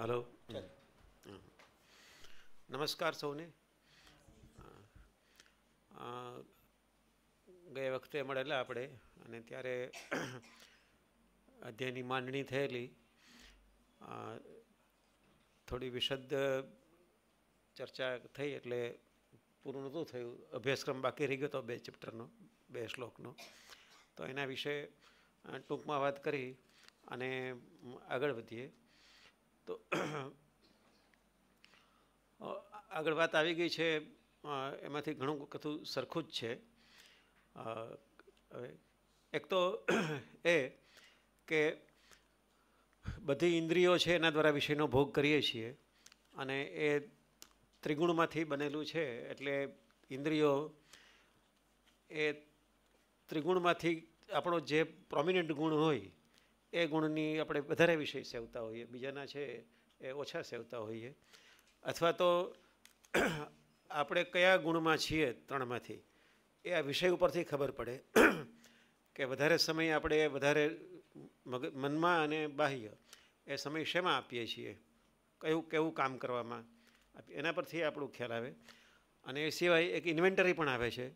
Hello નમસ્કાર સૌને ગયા વખતે મળેલા આપણે અને ત્યારે અધ્યયની માંડણી થયેલી થોડી વિશદ ચર્ચા થઈ એટલે પૂરું નહોતું થયું અભ્યાસક્રમ બાકી રહી ગયો હતો બે ચેપ્ટરનો બે શ્લોકનો તો એના વિશે ટૂંકમાં વાત કરી અને આગળ વધીએ તો આગળ વાત આવી ગઈ છે એમાંથી ઘણું કથું સરખું જ છે એક તો એ કે બધી ઇન્દ્રિયો છે એના દ્વારા વિષયનો ભોગ કરીએ છીએ અને એ ત્રિગુણમાંથી બનેલું છે એટલે ઇન્દ્રિયો એ ત્રિગુણમાંથી આપણો જે પ્રોમિનન્ટ ગુણ હોય એ ગુણની આપણે વધારે વિષય સેવતા હોઈએ બીજાના છે એ ઓછા સેવતા હોઈએ અથવા તો આપણે કયા ગુણમાં છીએ ત્રણમાંથી એ આ વિષય ઉપરથી ખબર પડે કે વધારે સમય આપણે વધારે મગ મનમાં અને બાહ્ય એ સમય શેમાં આપીએ છીએ કયું કેવું કામ કરવામાં એના પરથી આપણું ખ્યાલ આવે અને એ સિવાય એક ઇન્વેન્ટરી પણ આવે છે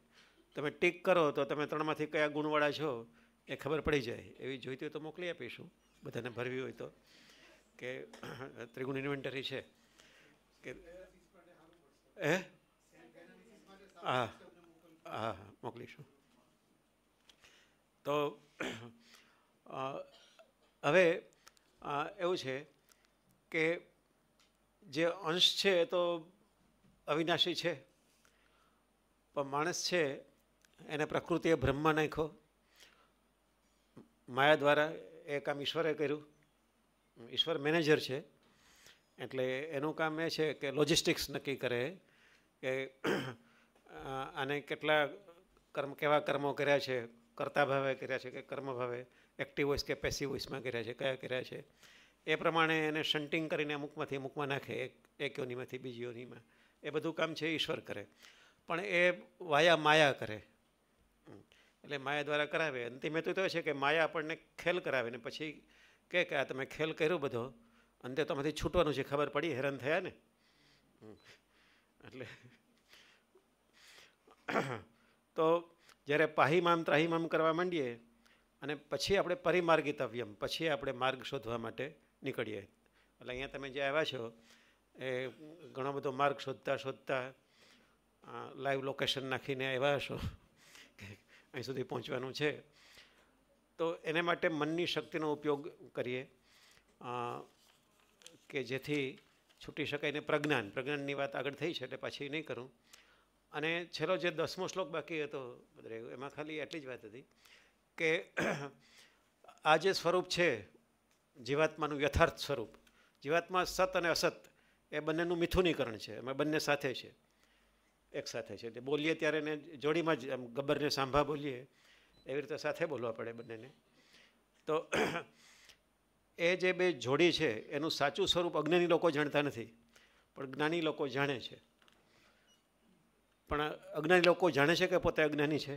તમે ટીક કરો તો તમે ત્રણમાંથી કયા ગુણવાળા છો એ ખબર પડી જાય એવી જોઈતી હોય તો મોકલી આપીશું બધાને ભરવી હોય તો કે ત્રિગુણ ઇન્વેન્ટરી છે કે એ હા હા મોકલીશું તો હવે એવું છે કે જે અંશ છે એ તો અવિનાશી છે પણ માણસ છે એને પ્રકૃતિએ બ્રહ્મા નાખ્યો માયા દ્વારા એ કામ ઈશ્વરે કર્યું ઈશ્વર મેનેજર છે એટલે એનું કામ એ છે કે લોજિસ્ટિક્સ નક્કી કરે કે આને કેટલા કર્મ કેવા કર્મો કર્યા છે કરતા ભાવે કર્યા છે કે કર્મ ભાવે એક્ટિવ વોઇસ કે પેસિવ વોઇસમાં કર્યા છે કયા કર્યા છે એ પ્રમાણે એને શન્ટિંગ કરીને અમુકમાંથી અમુકમાં નાખે એક એક યોનીમાંથી બીજી યોનીમાં એ બધું કામ છે ઈશ્વર કરે પણ એ વાયા માયા કરે એટલે માયા દ્વારા કરાવે અંતિમ હેતુ તો છે કે માયા આપણને ખેલ કરાવે ને પછી કે કે આ તમે ખેલ કર્યો બધો અંતે તો આમાંથી છૂટવાનું છે ખબર પડી હેરાન થયા ને એટલે તો જ્યારે પાહીમામ ત્રાહીમામ કરવા માંડીએ અને પછી આપણે પરિમાર્ગિતવ્યમ પછી આપણે માર્ગ શોધવા માટે નીકળીએ એટલે અહીંયા તમે જે આવ્યા છો એ ઘણો બધો માર્ગ શોધતા શોધતા લાઈવ લોકેશન નાખીને આવ્યા છો અહીં સુધી પહોંચવાનું છે તો એને માટે મનની શક્તિનો ઉપયોગ કરીએ કે જેથી છૂટી શકાય ને પ્રજ્ઞાન પ્રજ્ઞાનની વાત આગળ થઈ છે એટલે પાછી નહીં કરું અને છેલ્લો જે દસમો શ્લોક બાકી હતો એમાં ખાલી એટલી જ વાત હતી કે આ જે સ્વરૂપ છે જીવાત્માનું યથાર્થ સ્વરૂપ જીવાત્મા સત અને અસત એ બંનેનું મિથુનીકરણ છે એમાં બંને સાથે છે એકસાથે છે એટલે બોલીએ ત્યારે એને જોડીમાં જ આમ ગબ્બરને સાંભા બોલીએ એવી રીતે સાથે બોલવા પડે બંનેને તો એ જે બે જોડી છે એનું સાચું સ્વરૂપ અજ્ઞાની લોકો જાણતા નથી પણ જ્ઞાની લોકો જાણે છે પણ અજ્ઞાની લોકો જાણે છે કે પોતે અજ્ઞાની છે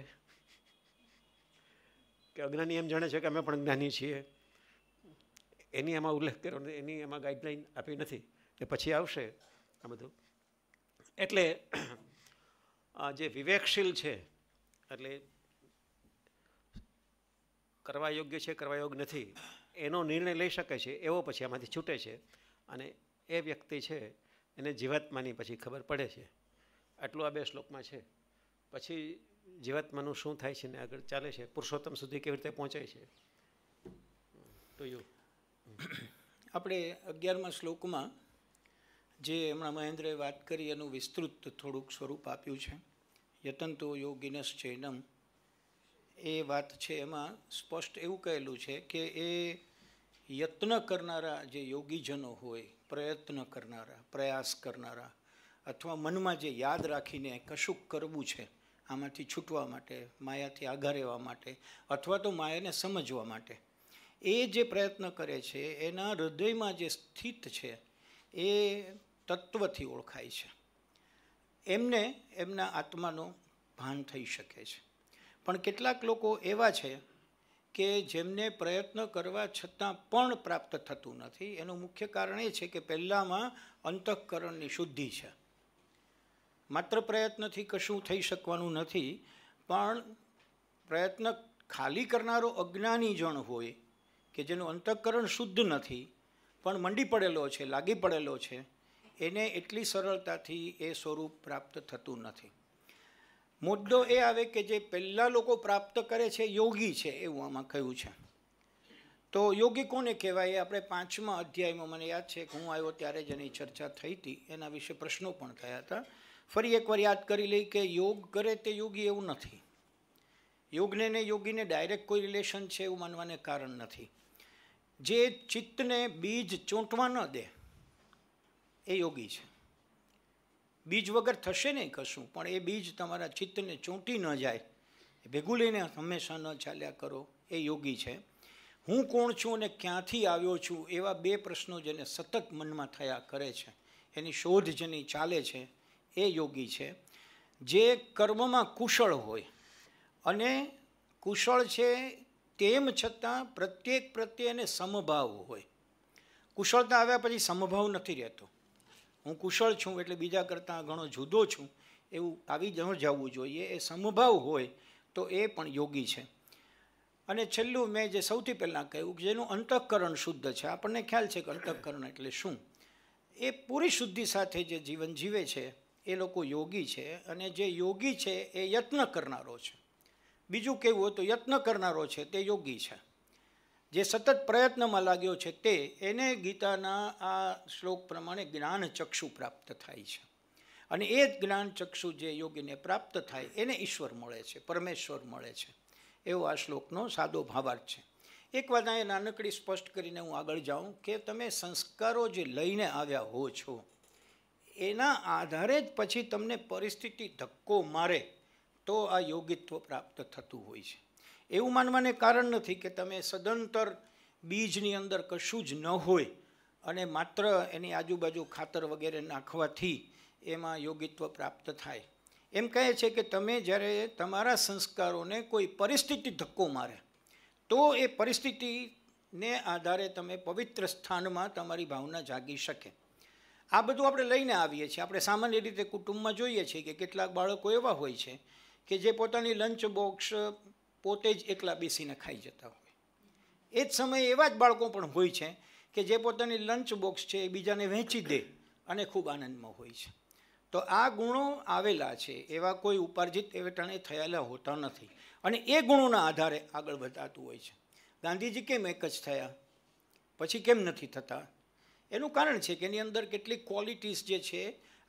કે અજ્ઞાની એમ જાણે છે કે અમે પણ જ્ઞાની છીએ એની એમાં ઉલ્લેખ કર્યો એની એમાં ગાઈડલાઈન આપી નથી એ પછી આવશે આ બધું એટલે જે વિવેકશીલ છે એટલે કરવા યોગ્ય છે કરવા યોગ્ય નથી એનો નિર્ણય લઈ શકે છે એવો પછી આમાંથી છૂટે છે અને એ વ્યક્તિ છે એને જીવાત્માની પછી ખબર પડે છે આટલું આ બે શ્લોકમાં છે પછી જીવાત્માનું શું થાય છે ને આગળ ચાલે છે પુરુષોત્તમ સુધી કેવી રીતે પહોંચે છે ટુ યુ આપણે અગિયારમાં શ્લોકમાં જે હમણાં મહેન્દ્રએ વાત કરી એનું વિસ્તૃત થોડુંક સ્વરૂપ આપ્યું છે યતંતો યોગિનસ ચૈનમ એ વાત છે એમાં સ્પષ્ટ એવું કહેલું છે કે એ યત્ન કરનારા જે યોગીજનો હોય પ્રયત્ન કરનારા પ્રયાસ કરનારા અથવા મનમાં જે યાદ રાખીને કશુંક કરવું છે આમાંથી છૂટવા માટે માયાથી આઘારેવા માટે અથવા તો માયાને સમજવા માટે એ જે પ્રયત્ન કરે છે એના હૃદયમાં જે સ્થિત છે એ તત્વથી ઓળખાય છે એમને એમના આત્માનું ભાન થઈ શકે છે પણ કેટલાક લોકો એવા છે કે જેમને પ્રયત્ન કરવા છતાં પણ પ્રાપ્ત થતું નથી એનું મુખ્ય કારણ એ છે કે પહેલાંમાં અંતઃકરણની શુદ્ધિ છે માત્ર પ્રયત્નથી કશું થઈ શકવાનું નથી પણ પ્રયત્ન ખાલી કરનારો અજ્ઞાની જણ હોય કે જેનું અંતઃકરણ શુદ્ધ નથી પણ મંડી પડેલો છે લાગી પડેલો છે એને એટલી સરળતાથી એ સ્વરૂપ પ્રાપ્ત થતું નથી મુદ્દો એ આવે કે જે પહેલાં લોકો પ્રાપ્ત કરે છે યોગી છે એવું આમાં કહ્યું છે તો યોગી કોને કહેવાય આપણે પાંચમા અધ્યાયમાં મને યાદ છે કે હું આવ્યો ત્યારે જ એની ચર્ચા થઈ હતી એના વિશે પ્રશ્નો પણ થયા હતા ફરી એકવાર યાદ કરી લઈ કે યોગ કરે તે યોગી એવું નથી યોગને ને યોગીને ડાયરેક્ટ કોઈ રિલેશન છે એવું માનવાને કારણ નથી જે ચિત્તને બીજ ચોંટવા ન દે એ યોગી છે બીજ વગર થશે નહીં કશું પણ એ બીજ તમારા ચિત્તને ચોંટી ન જાય ભેગું લઈને હંમેશા ન ચાલ્યા કરો એ યોગી છે હું કોણ છું અને ક્યાંથી આવ્યો છું એવા બે પ્રશ્નો જેને સતત મનમાં થયા કરે છે એની શોધ જેની ચાલે છે એ યોગી છે જે કર્મમાં કુશળ હોય અને કુશળ છે તેમ છતાં પ્રત્યેક પ્રત્યે એને સમભાવ હોય કુશળતા આવ્યા પછી સમભાવ નથી રહેતો હું કુશળ છું એટલે બીજા કરતાં ઘણો જુદો છું એવું આવી ન જવું જોઈએ એ સમભાવ હોય તો એ પણ યોગી છે અને છેલ્લું મેં જે સૌથી પહેલાં કહ્યું કે જેનું અંતઃકરણ શુદ્ધ છે આપણને ખ્યાલ છે કે અંતઃકરણ એટલે શું એ પૂરી શુદ્ધિ સાથે જે જીવન જીવે છે એ લોકો યોગી છે અને જે યોગી છે એ યત્ન કરનારો છે બીજું કહેવું હોય તો યત્ન કરનારો છે તે યોગી છે જે સતત પ્રયત્નમાં લાગ્યો છે તે એને ગીતાના આ શ્લોક પ્રમાણે જ્ઞાન ચક્ષુ પ્રાપ્ત થાય છે અને એ જ જ્ઞાન ચક્ષુ જે યોગીને પ્રાપ્ત થાય એને ઈશ્વર મળે છે પરમેશ્વર મળે છે એવો આ શ્લોકનો સાદો ભાવાર્થ છે એક વાત એ નાનકડી સ્પષ્ટ કરીને હું આગળ જાઉં કે તમે સંસ્કારો જે લઈને આવ્યા હો છો એના આધારે જ પછી તમને પરિસ્થિતિ ધક્કો મારે તો આ યોગિત્વ પ્રાપ્ત થતું હોય છે એવું માનવાને કારણ નથી કે તમે સદંતર બીજની અંદર કશું જ ન હોય અને માત્ર એની આજુબાજુ ખાતર વગેરે નાખવાથી એમાં યોગિત્વ પ્રાપ્ત થાય એમ કહે છે કે તમે જ્યારે તમારા સંસ્કારોને કોઈ પરિસ્થિતિ ધક્કો મારે તો એ પરિસ્થિતિને આધારે તમે પવિત્ર સ્થાનમાં તમારી ભાવના જાગી શકે આ બધું આપણે લઈને આવીએ છીએ આપણે સામાન્ય રીતે કુટુંબમાં જોઈએ છીએ કે કેટલાક બાળકો એવા હોય છે કે જે પોતાની લંચ બોક્સ પોતે જ એકલા બેસીને ખાઈ જતા હોય એ જ સમયે એવા જ બાળકો પણ હોય છે કે જે પોતાની લંચ બોક્સ છે એ બીજાને વહેંચી દે અને ખૂબ આનંદમાં હોય છે તો આ ગુણો આવેલા છે એવા કોઈ ઉપાર્જિત એવટાણે થયેલા હોતા નથી અને એ ગુણોના આધારે આગળ વધાતું હોય છે ગાંધીજી કેમ એક જ થયા પછી કેમ નથી થતા એનું કારણ છે કે એની અંદર કેટલીક ક્વોલિટીઝ જે છે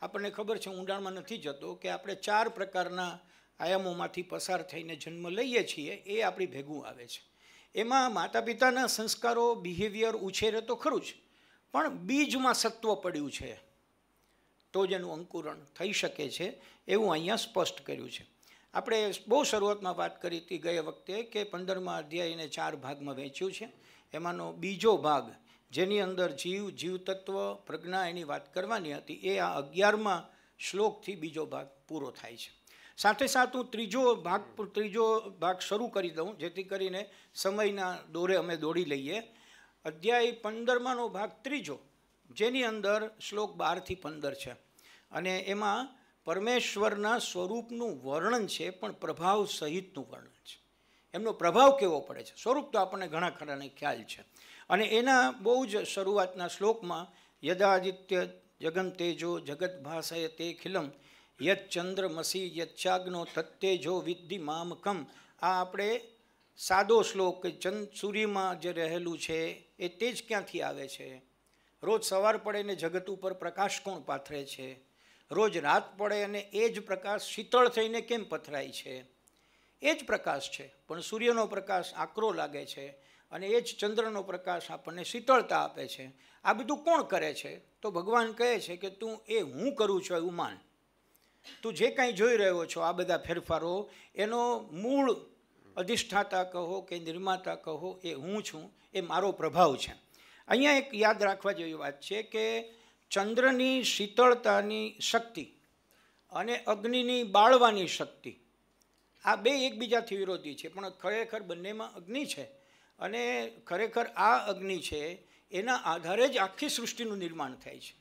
આપણને ખબર છે ઊંડાણમાં નથી જતો કે આપણે ચાર પ્રકારના આયામોમાંથી પસાર થઈને જન્મ લઈએ છીએ એ આપણી ભેગું આવે છે એમાં માતા પિતાના સંસ્કારો બિહેવિયર ઉછેરે તો ખરું જ પણ બીજમાં સત્વ પડ્યું છે તો જ એનું અંકુરણ થઈ શકે છે એવું અહીંયા સ્પષ્ટ કર્યું છે આપણે બહુ શરૂઆતમાં વાત કરી હતી ગયા વખતે કે પંદરમા અધ્યાયને ચાર ભાગમાં વહેંચ્યું છે એમાંનો બીજો ભાગ જેની અંદર જીવ જીવતત્વ પ્રજ્ઞા એની વાત કરવાની હતી એ આ અગિયારમાં શ્લોકથી બીજો ભાગ પૂરો થાય છે સાથે સાથે હું ત્રીજો ભાગ ત્રીજો ભાગ શરૂ કરી દઉં જેથી કરીને સમયના દોરે અમે દોડી લઈએ અધ્યાય પંદરમાંનો ભાગ ત્રીજો જેની અંદર શ્લોક બારથી પંદર છે અને એમાં પરમેશ્વરના સ્વરૂપનું વર્ણન છે પણ પ્રભાવ સહિતનું વર્ણન છે એમનો પ્રભાવ કેવો પડે છે સ્વરૂપ તો આપણને ઘણા ખરાને ખ્યાલ છે અને એના બહુ જ શરૂઆતના શ્લોકમાં યદાદિત્ય જગન તેજો જગત ભાષાય તે ખિલમ યચ્ચંદ્રમસી યચ્છાગ્નો તત્તેજો વિદ્ધિ મામકમ આ આપણે સાદો શ્લોક કે ચંદ સૂર્યમાં જે રહેલું છે એ તેજ ક્યાંથી આવે છે રોજ સવાર પડે ને જગત ઉપર પ્રકાશ કોણ પાથરે છે રોજ રાત પડે અને એ જ પ્રકાશ શીતળ થઈને કેમ પથરાય છે એ જ પ્રકાશ છે પણ સૂર્યનો પ્રકાશ આકરો લાગે છે અને એ જ ચંદ્રનો પ્રકાશ આપણને શીતળતા આપે છે આ બધું કોણ કરે છે તો ભગવાન કહે છે કે તું એ હું કરું છું એવું માન તું જે કાંઈ જોઈ રહ્યો છો આ બધા ફેરફારો એનો મૂળ અધિષ્ઠાતા કહો કે નિર્માતા કહો એ હું છું એ મારો પ્રભાવ છે અહીંયા એક યાદ રાખવા જેવી વાત છે કે ચંદ્રની શીતળતાની શક્તિ અને અગ્નિની બાળવાની શક્તિ આ બે એકબીજાથી વિરોધી છે પણ ખરેખર બંનેમાં અગ્નિ છે અને ખરેખર આ અગ્નિ છે એના આધારે જ આખી સૃષ્ટિનું નિર્માણ થાય છે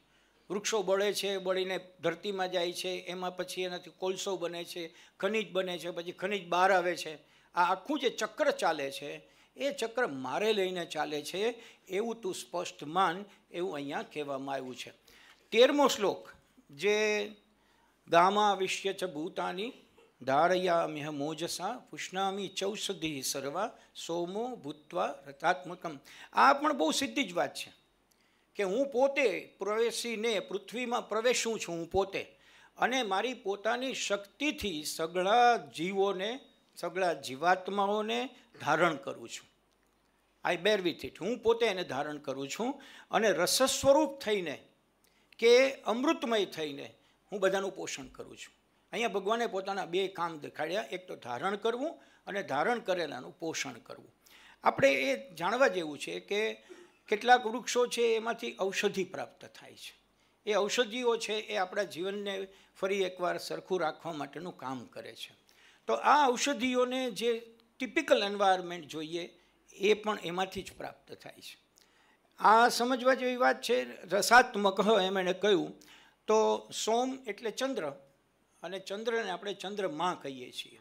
વૃક્ષો બળે છે બળીને ધરતીમાં જાય છે એમાં પછી એનાથી કોલસો બને છે ખનિજ બને છે પછી ખનિજ બહાર આવે છે આ આખું જે ચક્ર ચાલે છે એ ચક્ર મારે લઈને ચાલે છે એવું તું સ્પષ્ટ માન એવું અહીંયા કહેવામાં આવ્યું છે તેરમો શ્લોક જે ગામા વિશ્ય છે ભૂતાની ધારયામ્ય મોજસા પુષ્ણામી ચૌષધિ સર્વા સોમો ભૂત્વા રથાત્મકમ આ પણ બહુ સિદ્ધિ જ વાત છે કે હું પોતે પ્રવેશીને પૃથ્વીમાં પ્રવેશું છું હું પોતે અને મારી પોતાની શક્તિથી સગળા જીવોને સગળા જીવાત્માઓને ધારણ કરું છું આઈ બેર વિથ ઇટ હું પોતે એને ધારણ કરું છું અને રસ સ્વરૂપ થઈને કે અમૃતમય થઈને હું બધાનું પોષણ કરું છું અહીંયા ભગવાને પોતાના બે કામ દેખાડ્યા એક તો ધારણ કરવું અને ધારણ કરેલાનું પોષણ કરવું આપણે એ જાણવા જેવું છે કે કેટલાક વૃક્ષો છે એમાંથી ઔષધિ પ્રાપ્ત થાય છે એ ઔષધિઓ છે એ આપણા જીવનને ફરી એકવાર સરખું રાખવા માટેનું કામ કરે છે તો આ ઔષધિઓને જે ટિપિકલ એન્વાયરમેન્ટ જોઈએ એ પણ એમાંથી જ પ્રાપ્ત થાય છે આ સમજવા જેવી વાત છે રસાત્મક એમ એણે કહ્યું તો સોમ એટલે ચંદ્ર અને ચંદ્રને આપણે ચંદ્રમાં કહીએ છીએ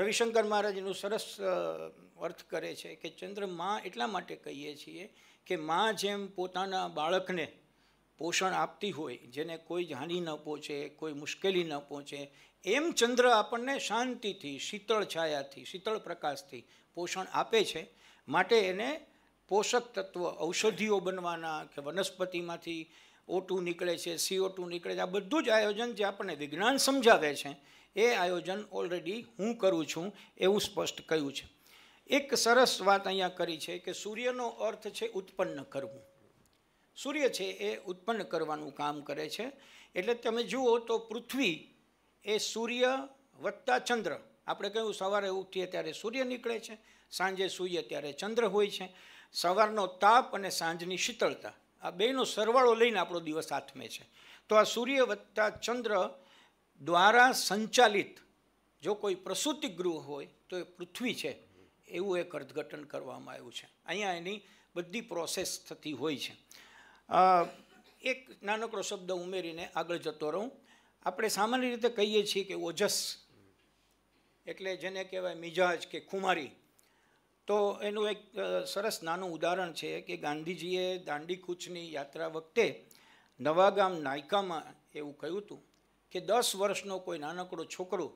રવિશંકર મહારાજનું સરસ અર્થ કરે છે કે ચંદ્ર મા એટલા માટે કહીએ છીએ કે મા જેમ પોતાના બાળકને પોષણ આપતી હોય જેને કોઈ હાનિ ન પહોંચે કોઈ મુશ્કેલી ન પહોંચે એમ ચંદ્ર આપણને શાંતિથી શીતળ છાયાથી શીતળ પ્રકાશથી પોષણ આપે છે માટે એને પોષક તત્વ ઔષધિઓ બનવાના કે વનસ્પતિમાંથી ઓટું નીકળે છે સીઓ ટુ નીકળે છે આ બધું જ આયોજન જે આપણને વિજ્ઞાન સમજાવે છે એ આયોજન ઓલરેડી હું કરું છું એવું સ્પષ્ટ કહ્યું છે એક સરસ વાત અહીંયા કરી છે કે સૂર્યનો અર્થ છે ઉત્પન્ન કરવું સૂર્ય છે એ ઉત્પન્ન કરવાનું કામ કરે છે એટલે તમે જુઓ તો પૃથ્વી એ સૂર્ય વત્તા ચંદ્ર આપણે કહ્યું સવારે ઉઠીએ ત્યારે સૂર્ય નીકળે છે સાંજે સૂઈએ ત્યારે ચંદ્ર હોય છે સવારનો તાપ અને સાંજની શીતળતા આ બેનો સરવાળો લઈને આપણો દિવસ હાથમે છે તો આ સૂર્ય વત્તા ચંદ્ર દ્વારા સંચાલિત જો કોઈ પ્રસૂતિ ગૃહ હોય તો એ પૃથ્વી છે એવું એક અર્થઘટન કરવામાં આવ્યું છે અહીંયા એની બધી પ્રોસેસ થતી હોય છે એક નાનકડો શબ્દ ઉમેરીને આગળ જતો રહું આપણે સામાન્ય રીતે કહીએ છીએ કે ઓજસ એટલે જેને કહેવાય મિજાજ કે ખુમારી તો એનું એક સરસ નાનું ઉદાહરણ છે કે ગાંધીજીએ દાંડી કૂચની યાત્રા વખતે નવાગામ નાયકામાં એવું કહ્યું હતું કે દસ વર્ષનો કોઈ નાનકડો છોકરો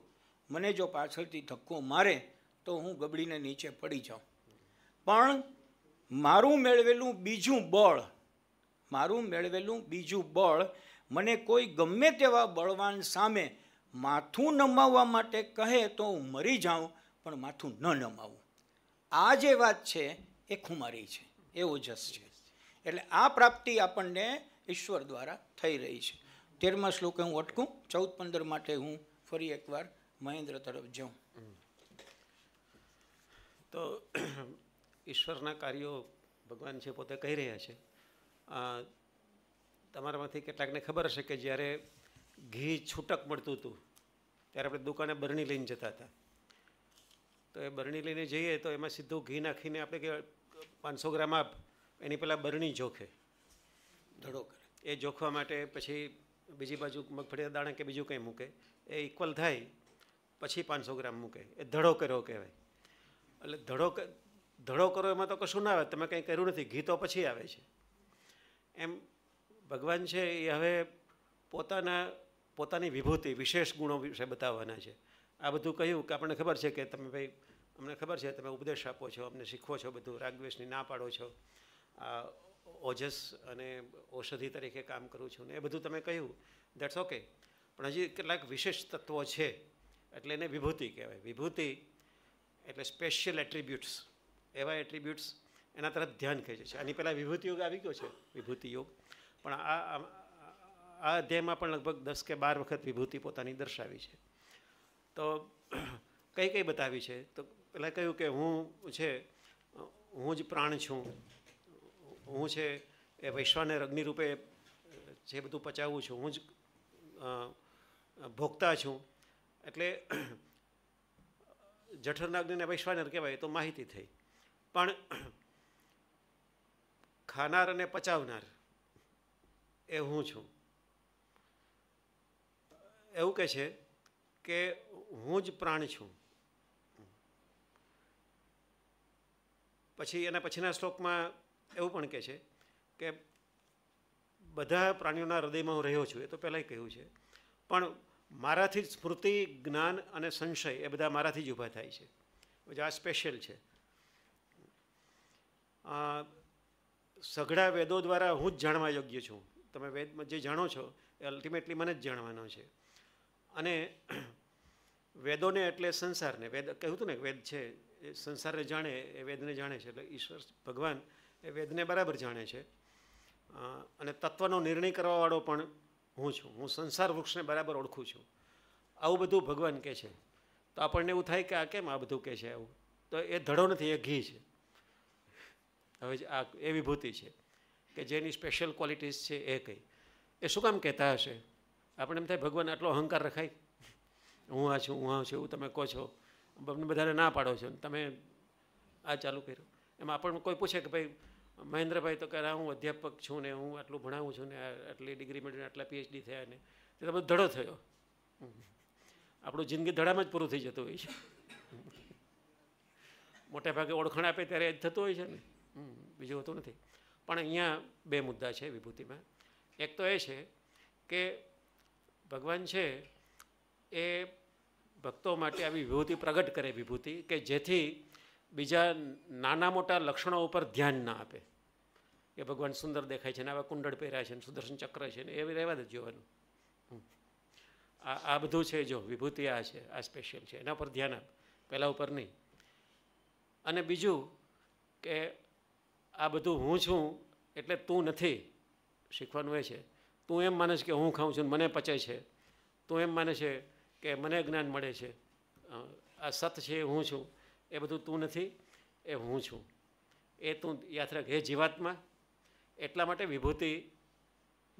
મને જો પાછળથી ધક્કો મારે તો હું ગબડીને નીચે પડી જાઉં પણ મારું મેળવેલું બીજું બળ મારું મેળવેલું બીજું બળ મને કોઈ ગમે તેવા બળવાન સામે માથું નમાવવા માટે કહે તો હું મરી જાઉં પણ માથું ન નમાવું આ જે વાત છે એ ખુમારી છે એ ઓજસ છે એટલે આ પ્રાપ્તિ આપણને ઈશ્વર દ્વારા થઈ રહી છે તેરમા શ્લોકે હું અટકું ચૌદ પંદર માટે હું ફરી એકવાર મહેન્દ્ર તરફ જાઉં તો ઈશ્વરના કાર્યો ભગવાન છે પોતે કહી રહ્યા છે તમારામાંથી કેટલાકને ખબર હશે કે જ્યારે ઘી છૂટક મળતું હતું ત્યારે આપણે દુકાને બરણી લઈને જતા હતા તો એ બરણી લઈને જઈએ તો એમાં સીધું ઘી નાખીને આપણે કે પાંચસો ગ્રામ આપ એની પહેલાં બરણી જોખે ધડો કરે એ જોખવા માટે પછી બીજી બાજુ મગફળીના દાણા કે બીજું કંઈ મૂકે એ ઇક્વલ થાય પછી પાંચસો ગ્રામ મૂકે એ ધડો કર્યો કહેવાય એટલે ધડો ધડો કરો એમાં તો કશું ના આવે તમે કંઈ કર્યું નથી ગીતો પછી આવે છે એમ ભગવાન છે એ હવે પોતાના પોતાની વિભૂતિ વિશેષ ગુણો વિશે બતાવવાના છે આ બધું કહ્યું કે આપણને ખબર છે કે તમે ભાઈ અમને ખબર છે તમે ઉપદેશ આપો છો અમને શીખવો છો બધું રાગદ્વેષની ના પાડો છો આ ઓજસ અને ઔષધિ તરીકે કામ કરું છું ને એ બધું તમે કહ્યું દેટ્સ ઓકે પણ હજી કેટલાક વિશેષ તત્વો છે એટલે એને વિભૂતિ કહેવાય વિભૂતિ એટલે સ્પેશિયલ એટ્રીબ્યુટ્સ એવા એટ્રીબ્યુટ્સ એના તરફ ધ્યાન ખેંચે છે આની પહેલાં વિભૂતિ યોગ આવી ગયો છે વિભૂતિ યોગ પણ આ આ અધ્યાયમાં પણ લગભગ દસ કે બાર વખત વિભૂતિ પોતાની દર્શાવી છે તો કઈ કઈ બતાવી છે તો પહેલાં કહ્યું કે હું છે હું જ પ્રાણ છું હું છે એ વૈશ્વાને રૂપે જે બધું પચાવું છું હું જ ભોગતા છું એટલે જઠરનાગ્નિને નાગને વૈશ્વાનર કહેવાય તો માહિતી થઈ પણ ખાનાર અને પચાવનાર એ હું છું એવું કહે છે કે હું જ પ્રાણ છું પછી એના પછીના શ્લોકમાં એવું પણ કહે છે કે બધા પ્રાણીઓના હૃદયમાં હું રહ્યો છું એ તો પહેલાંય કહ્યું છે પણ મારાથી જ સ્મૃતિ જ્ઞાન અને સંશય એ બધા મારાથી જ ઊભા થાય છે આ સ્પેશિયલ છે સઘળા વેદો દ્વારા હું જ જાણવા યોગ્ય છું તમે વેદમાં જે જાણો છો એ અલ્ટિમેટલી મને જ જાણવાનો છે અને વેદોને એટલે સંસારને વેદ કહ્યું હતું ને વેદ છે એ સંસારને જાણે એ વેદને જાણે છે એટલે ઈશ્વર ભગવાન એ વેદને બરાબર જાણે છે અને તત્વનો નિર્ણય કરવાવાળો પણ હું છું હું સંસાર વૃક્ષને બરાબર ઓળખું છું આવું બધું ભગવાન કહે છે તો આપણને એવું થાય કે આ કેમ આ બધું કહે છે આવું તો એ ધડો નથી એ ઘી છે હવે આ એ વિભૂતિ છે કે જેની સ્પેશિયલ ક્વોલિટીઝ છે એ કંઈ એ શું કામ કહેતા હશે આપણે એમ થાય ભગવાન આટલો અહંકાર રખાય હું આ છું હું આ છું એવું તમે કહો છો બધાને ના પાડો છો તમે આ ચાલુ કર્યું એમાં આપણને કોઈ પૂછે કે ભાઈ મહેન્દ્રભાઈ તો કહે હું અધ્યાપક છું ને હું આટલું ભણાવું છું ને આટલી ડિગ્રી મેળવીને આટલા પીએચડી થયા ને તે બધો ધડો થયો આપણું જિંદગી ધડામાં જ પૂરું થઈ જતું હોય છે મોટા ભાગે ઓળખાણ આપે ત્યારે જ થતું હોય છે ને બીજું હોતું નથી પણ અહીંયા બે મુદ્દા છે વિભૂતિમાં એક તો એ છે કે ભગવાન છે એ ભક્તો માટે આવી વિભૂતિ પ્રગટ કરે વિભૂતિ કે જેથી બીજા નાના મોટા લક્ષણો ઉપર ધ્યાન ના આપે કે ભગવાન સુંદર દેખાય છે ને આવા કુંડળ પહેર્યા છે ને સુદર્શન ચક્ર છે ને એ રહેવા જ જોવાનું આ આ બધું છે જો વિભૂતિ આ છે આ સ્પેશિયલ છે એના પર ધ્યાન આપ પહેલાં ઉપર નહીં અને બીજું કે આ બધું હું છું એટલે તું નથી શીખવાનું એ છે તું એમ માને છે કે હું ખાઉં છું મને પચે છે તું એમ માને છે કે મને જ્ઞાન મળે છે આ સત છે હું છું એ બધું તું નથી એ હું છું એ તું યાદ રાખ હે જીવાત્મા એટલા માટે વિભૂતિ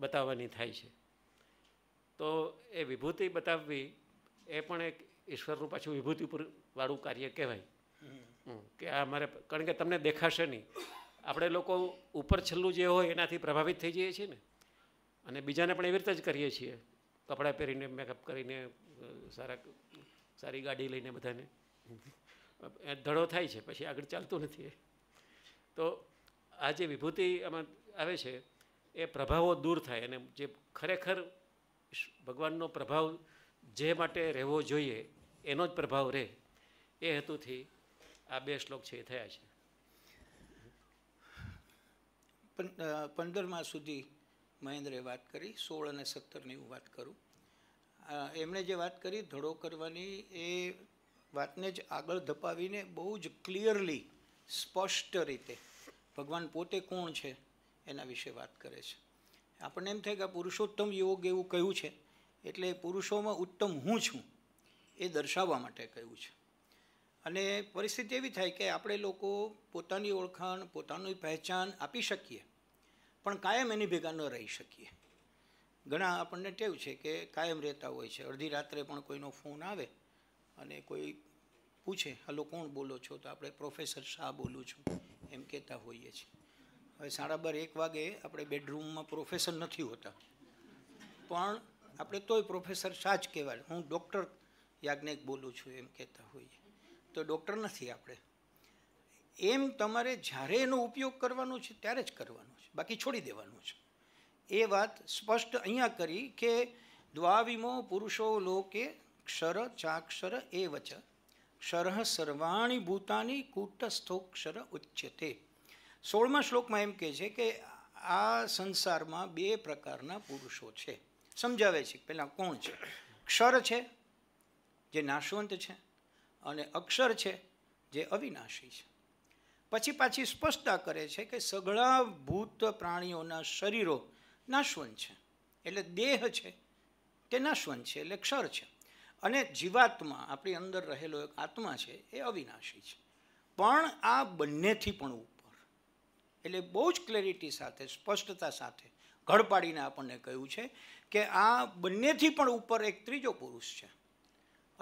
બતાવવાની થાય છે તો એ વિભૂતિ બતાવવી એ પણ એક ઈશ્વરનું પાછું વિભૂતિ ઉપર વાળું કાર્ય કહેવાય કે આ મારે કારણ કે તમને દેખાશે નહીં આપણે લોકો ઉપર છેલ્લું જે હોય એનાથી પ્રભાવિત થઈ જઈએ છીએ ને અને બીજાને પણ એવી રીતે જ કરીએ છીએ કપડાં પહેરીને મેકઅપ કરીને સારા સારી ગાડી લઈને બધાને ધડો થાય છે પછી આગળ ચાલતું નથી તો આ જે વિભૂતિ એમાં આવે છે એ પ્રભાવો દૂર થાય અને જે ખરેખર ભગવાનનો પ્રભાવ જે માટે રહેવો જોઈએ એનો જ પ્રભાવ રહે એ હેતુથી આ બે શ્લોક છે એ થયા છે પંદરમા સુધી મહેન્દ્રે વાત કરી સોળ અને સત્તરની હું વાત કરું એમણે જે વાત કરી ધડો કરવાની એ વાતને જ આગળ ધપાવીને બહુ જ ક્લિયરલી સ્પષ્ટ રીતે ભગવાન પોતે કોણ છે એના વિશે વાત કરે છે આપણને એમ થાય કે પુરુષોત્તમ યોગ એવું કહ્યું છે એટલે પુરુષોમાં ઉત્તમ હું છું એ દર્શાવવા માટે કહ્યું છે અને પરિસ્થિતિ એવી થાય કે આપણે લોકો પોતાની ઓળખાણ પોતાની પહેચાન આપી શકીએ પણ કાયમ એની ભેગા ન રહી શકીએ ઘણા આપણને ટેવ છે કે કાયમ રહેતા હોય છે અડધી રાત્રે પણ કોઈનો ફોન આવે અને કોઈ પૂછે હલો કોણ બોલો છો તો આપણે પ્રોફેસર શાહ બોલું છું એમ કહેતા હોઈએ છીએ હવે સાડા બાર એક વાગે આપણે બેડરૂમમાં પ્રોફેસર નથી હોતા પણ આપણે તોય પ્રોફેસર શાહ જ કહેવાય હું ડૉક્ટર યાજ્ઞિક બોલું છું એમ કહેતા હોઈએ તો ડૉક્ટર નથી આપણે એમ તમારે જ્યારે એનો ઉપયોગ કરવાનો છે ત્યારે જ કરવાનો છે બાકી છોડી દેવાનું છે એ વાત સ્પષ્ટ અહીંયા કરી કે દ્વાવિમો પુરુષો લોકે ક્ષર ચાક્ષર એ વચન શરહ સર્વાણી ભૂતાની કૂટસ્થોક્ષર ઉચ્યતે સોળમા શ્લોકમાં એમ કહે છે કે આ સંસારમાં બે પ્રકારના પુરુષો છે સમજાવે છે પહેલાં કોણ છે ક્ષર છે જે નાશવંત છે અને અક્ષર છે જે અવિનાશી છે પછી પાછી સ્પષ્ટતા કરે છે કે સઘળા ભૂત પ્રાણીઓના શરીરો નાશવંત છે એટલે દેહ છે તે નાશવંત છે એટલે ક્ષર છે અને જીવાત્મા આપણી અંદર રહેલો એક આત્મા છે એ અવિનાશી છે પણ આ બંનેથી પણ ઉપર એટલે બહુ જ ક્લેરિટી સાથે સ્પષ્ટતા સાથે ઘડપાડીને આપણને કહ્યું છે કે આ બંનેથી પણ ઉપર એક ત્રીજો પુરુષ છે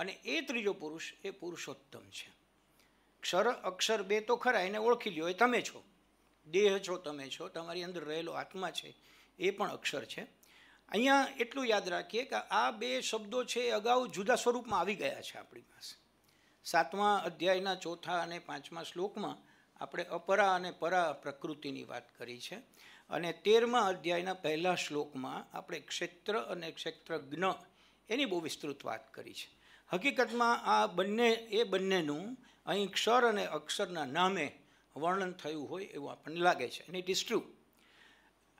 અને એ ત્રીજો પુરુષ એ પુરુષોત્તમ છે ક્ષર અક્ષર બે તો ખરા એને ઓળખી લ્યો એ તમે છો દેહ છો તમે છો તમારી અંદર રહેલો આત્મા છે એ પણ અક્ષર છે અહીંયા એટલું યાદ રાખીએ કે આ બે શબ્દો છે એ અગાઉ જુદા સ્વરૂપમાં આવી ગયા છે આપણી પાસે સાતમા અધ્યાયના ચોથા અને પાંચમા શ્લોકમાં આપણે અપરા અને પરા પ્રકૃતિની વાત કરી છે અને તેરમા અધ્યાયના પહેલા શ્લોકમાં આપણે ક્ષેત્ર અને ક્ષેત્રજ્ઞ એની બહુ વિસ્તૃત વાત કરી છે હકીકતમાં આ બંને એ બંનેનું અહીં ક્ષર અને અક્ષરના નામે વર્ણન થયું હોય એવું આપણને લાગે છે અને ઇટ ઇઝ ટ્રુ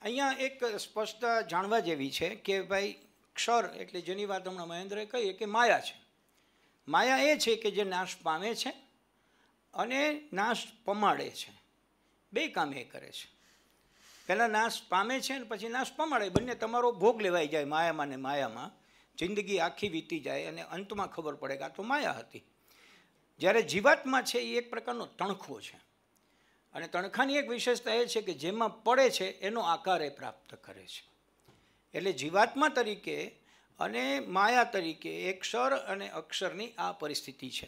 અહીંયા એક સ્પષ્ટતા જાણવા જેવી છે કે ભાઈ ક્ષર એટલે જેની વાત હમણાં મહેન્દ્રએ કહીએ કે માયા છે માયા એ છે કે જે નાશ પામે છે અને નાશ પમાડે છે બે કામ એ કરે છે પહેલાં નાશ પામે છે અને પછી નાશ પમાડે બંને તમારો ભોગ લેવાઈ જાય માયામાં ને માયામાં જિંદગી આખી વીતી જાય અને અંતમાં ખબર પડે કે આ તો માયા હતી જ્યારે જીવાત્મા છે એ એક પ્રકારનો તણખો છે અને તણખાની એક વિશેષતા એ છે કે જેમાં પડે છે એનો આકાર એ પ્રાપ્ત કરે છે એટલે જીવાત્મા તરીકે અને માયા તરીકે એક સ્વર અને અક્ષરની આ પરિસ્થિતિ છે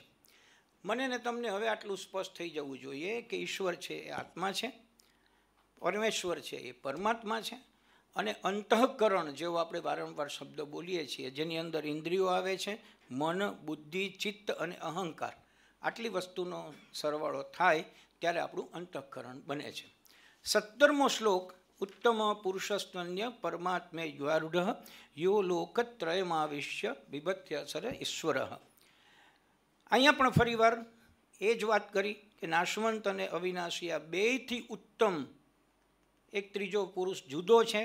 મને ને તમને હવે આટલું સ્પષ્ટ થઈ જવું જોઈએ કે ઈશ્વર છે એ આત્મા છે પરમેશ્વર છે એ પરમાત્મા છે અને અંતઃકરણ જેવો આપણે વારંવાર શબ્દ બોલીએ છીએ જેની અંદર ઇન્દ્રિયો આવે છે મન બુદ્ધિ ચિત્ત અને અહંકાર આટલી વસ્તુનો સરવાળો થાય ત્યારે આપણું અંતઃકરણ બને છે સત્તરમો શ્લોક ઉત્તમ પુરુષસ્તન્ય પરમાત્મે યુવારૂઢ યો લોકત્રયમાવિષ્ય વિભત્યસર ઈશ્વર અહીંયા પણ ફરીવાર એ જ વાત કરી કે નાશવંત અને અવિનાશી આ બેયથી ઉત્તમ એક ત્રીજો પુરુષ જુદો છે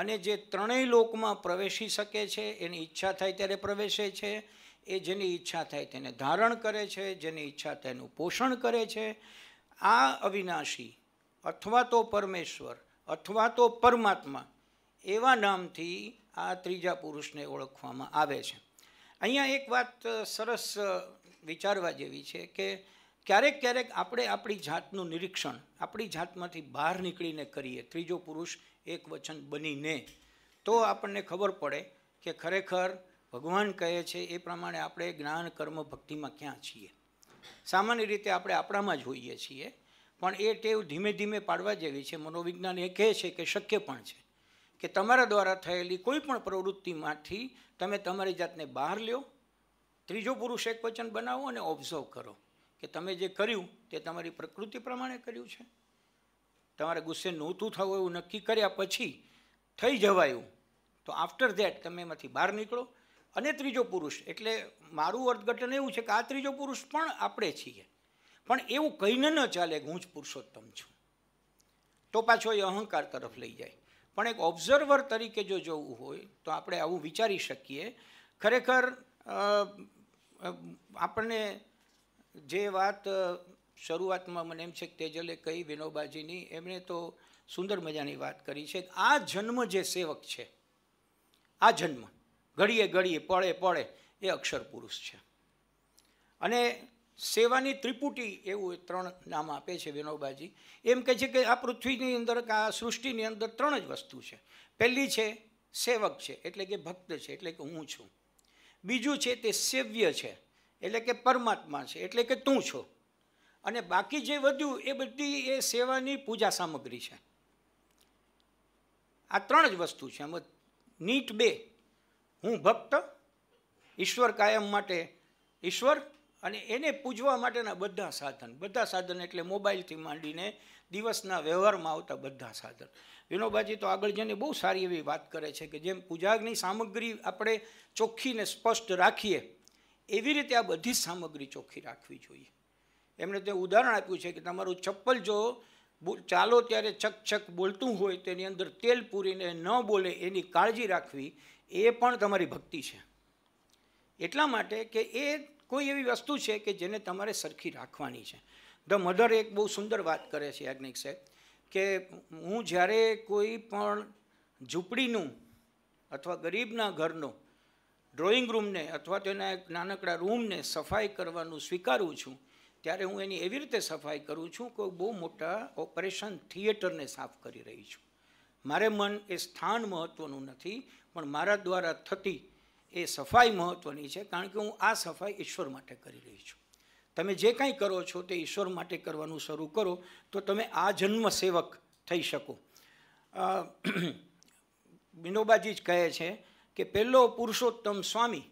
અને જે ત્રણેય લોકમાં પ્રવેશી શકે છે એની ઈચ્છા થાય ત્યારે પ્રવેશે છે એ જેની ઈચ્છા થાય તેને ધારણ કરે છે જેની ઈચ્છા તેનું પોષણ કરે છે આ અવિનાશી અથવા તો પરમેશ્વર અથવા તો પરમાત્મા એવા નામથી આ ત્રીજા પુરુષને ઓળખવામાં આવે છે અહીંયા એક વાત સરસ વિચારવા જેવી છે કે ક્યારેક ક્યારેક આપણે આપણી જાતનું નિરીક્ષણ આપણી જાતમાંથી બહાર નીકળીને કરીએ ત્રીજો પુરુષ એક વચન બનીને તો આપણને ખબર પડે કે ખરેખર ભગવાન કહે છે એ પ્રમાણે આપણે જ્ઞાન કર્મ ભક્તિમાં ક્યાં છીએ સામાન્ય રીતે આપણે આપણામાં જ હોઈએ છીએ પણ એ ટેવ ધીમે ધીમે પાડવા જેવી છે મનોવિજ્ઞાન એ કહે છે કે શક્ય પણ છે કે તમારા દ્વારા થયેલી કોઈ પણ પ્રવૃત્તિમાંથી તમે તમારી જાતને બહાર લ્યો ત્રીજો પુરુષ એક વચન બનાવો અને ઓબ્ઝર્વ કરો કે તમે જે કર્યું તે તમારી પ્રકૃતિ પ્રમાણે કર્યું છે તમારે ગુસ્સે નહોતું થવું એવું નક્કી કર્યા પછી થઈ જવાયું તો આફ્ટર ધેટ તમે એમાંથી બહાર નીકળો અને ત્રીજો પુરુષ એટલે મારું અર્થઘટન એવું છે કે આ ત્રીજો પુરુષ પણ આપણે છીએ પણ એવું કહીને ન ચાલે કે હું જ પુરુષોત્તમ છું તો પાછો એ અહંકાર તરફ લઈ જાય પણ એક ઓબ્ઝર્વર તરીકે જો જોવું હોય તો આપણે આવું વિચારી શકીએ ખરેખર આપણને જે વાત શરૂઆતમાં મને એમ છે કે તેજલે કહી વિનોબાજીની એમણે તો સુંદર મજાની વાત કરી છે આ જન્મ જે સેવક છે આ જન્મ ઘડીએ ઘડીએ પળે પળે એ અક્ષર પુરુષ છે અને સેવાની ત્રિપુટી એવું ત્રણ નામ આપે છે વિનોબાજી એમ કહે છે કે આ પૃથ્વીની અંદર કે આ સૃષ્ટિની અંદર ત્રણ જ વસ્તુ છે પહેલી છે સેવક છે એટલે કે ભક્ત છે એટલે કે હું છું બીજું છે તે સેવ્ય છે એટલે કે પરમાત્મા છે એટલે કે તું છો અને બાકી જે વધ્યું એ બધી એ સેવાની પૂજા સામગ્રી છે આ ત્રણ જ વસ્તુ છે આમાં નીટ બે હું ભક્ત ઈશ્વર કાયમ માટે ઈશ્વર અને એને પૂજવા માટેના બધા સાધન બધા સાધન એટલે મોબાઈલથી માંડીને દિવસના વ્યવહારમાં આવતા બધા સાધન વિનોબાજી તો આગળ જઈને બહુ સારી એવી વાત કરે છે કે જેમ પૂજાગની સામગ્રી આપણે ચોખ્ખીને સ્પષ્ટ રાખીએ એવી રીતે આ બધી સામગ્રી ચોખ્ખી રાખવી જોઈએ એમણે તે ઉદાહરણ આપ્યું છે કે તમારું ચપ્પલ જો ચાલો ત્યારે છક છક બોલતું હોય તેની અંદર તેલ પૂરીને ન બોલે એની કાળજી રાખવી એ પણ તમારી ભક્તિ છે એટલા માટે કે એ કોઈ એવી વસ્તુ છે કે જેને તમારે સરખી રાખવાની છે ધ મધર એક બહુ સુંદર વાત કરે છે યાજ્ઞિક સાહેબ કે હું જ્યારે કોઈ પણ ઝૂંપડીનું અથવા ગરીબના ઘરનું ડ્રોઈંગ રૂમને અથવા તેના એક નાનકડા રૂમને સફાઈ કરવાનું સ્વીકારું છું ત્યારે હું એની એવી રીતે સફાઈ કરું છું કે બહુ મોટા ઓપરેશન થિયેટરને સાફ કરી રહી છું મારે મન એ સ્થાન મહત્ત્વનું નથી પણ મારા દ્વારા થતી એ સફાઈ મહત્ત્વની છે કારણ કે હું આ સફાઈ ઈશ્વર માટે કરી રહી છું તમે જે કાંઈ કરો છો તે ઈશ્વર માટે કરવાનું શરૂ કરો તો તમે આ જન્મ સેવક થઈ શકો વિનોબાજી જ કહે છે કે પહેલો પુરુષોત્તમ સ્વામી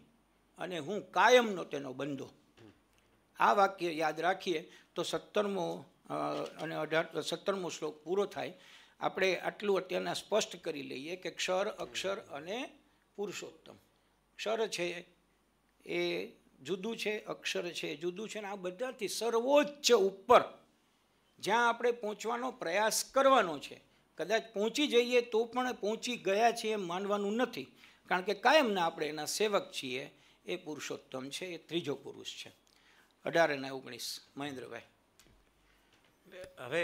અને હું કાયમનો તેનો બંધો આ વાક્ય યાદ રાખીએ તો સત્તરમો અને અઢાર સત્તરમો શ્લોક પૂરો થાય આપણે આટલું અત્યારના સ્પષ્ટ કરી લઈએ કે ક્ષર અક્ષર અને પુરુષોત્તમ ક્ષર છે એ જુદું છે અક્ષર છે જુદું છે ને આ બધાથી સર્વોચ્ચ ઉપર જ્યાં આપણે પહોંચવાનો પ્રયાસ કરવાનો છે કદાચ પહોંચી જઈએ તો પણ પહોંચી ગયા છીએ એમ માનવાનું નથી કારણ કે કાયમના આપણે એના સેવક છીએ એ પુરુષોત્તમ છે એ ત્રીજો પુરુષ છે અઢાર અને ઓગણીસ મહેન્દ્રભાઈ હવે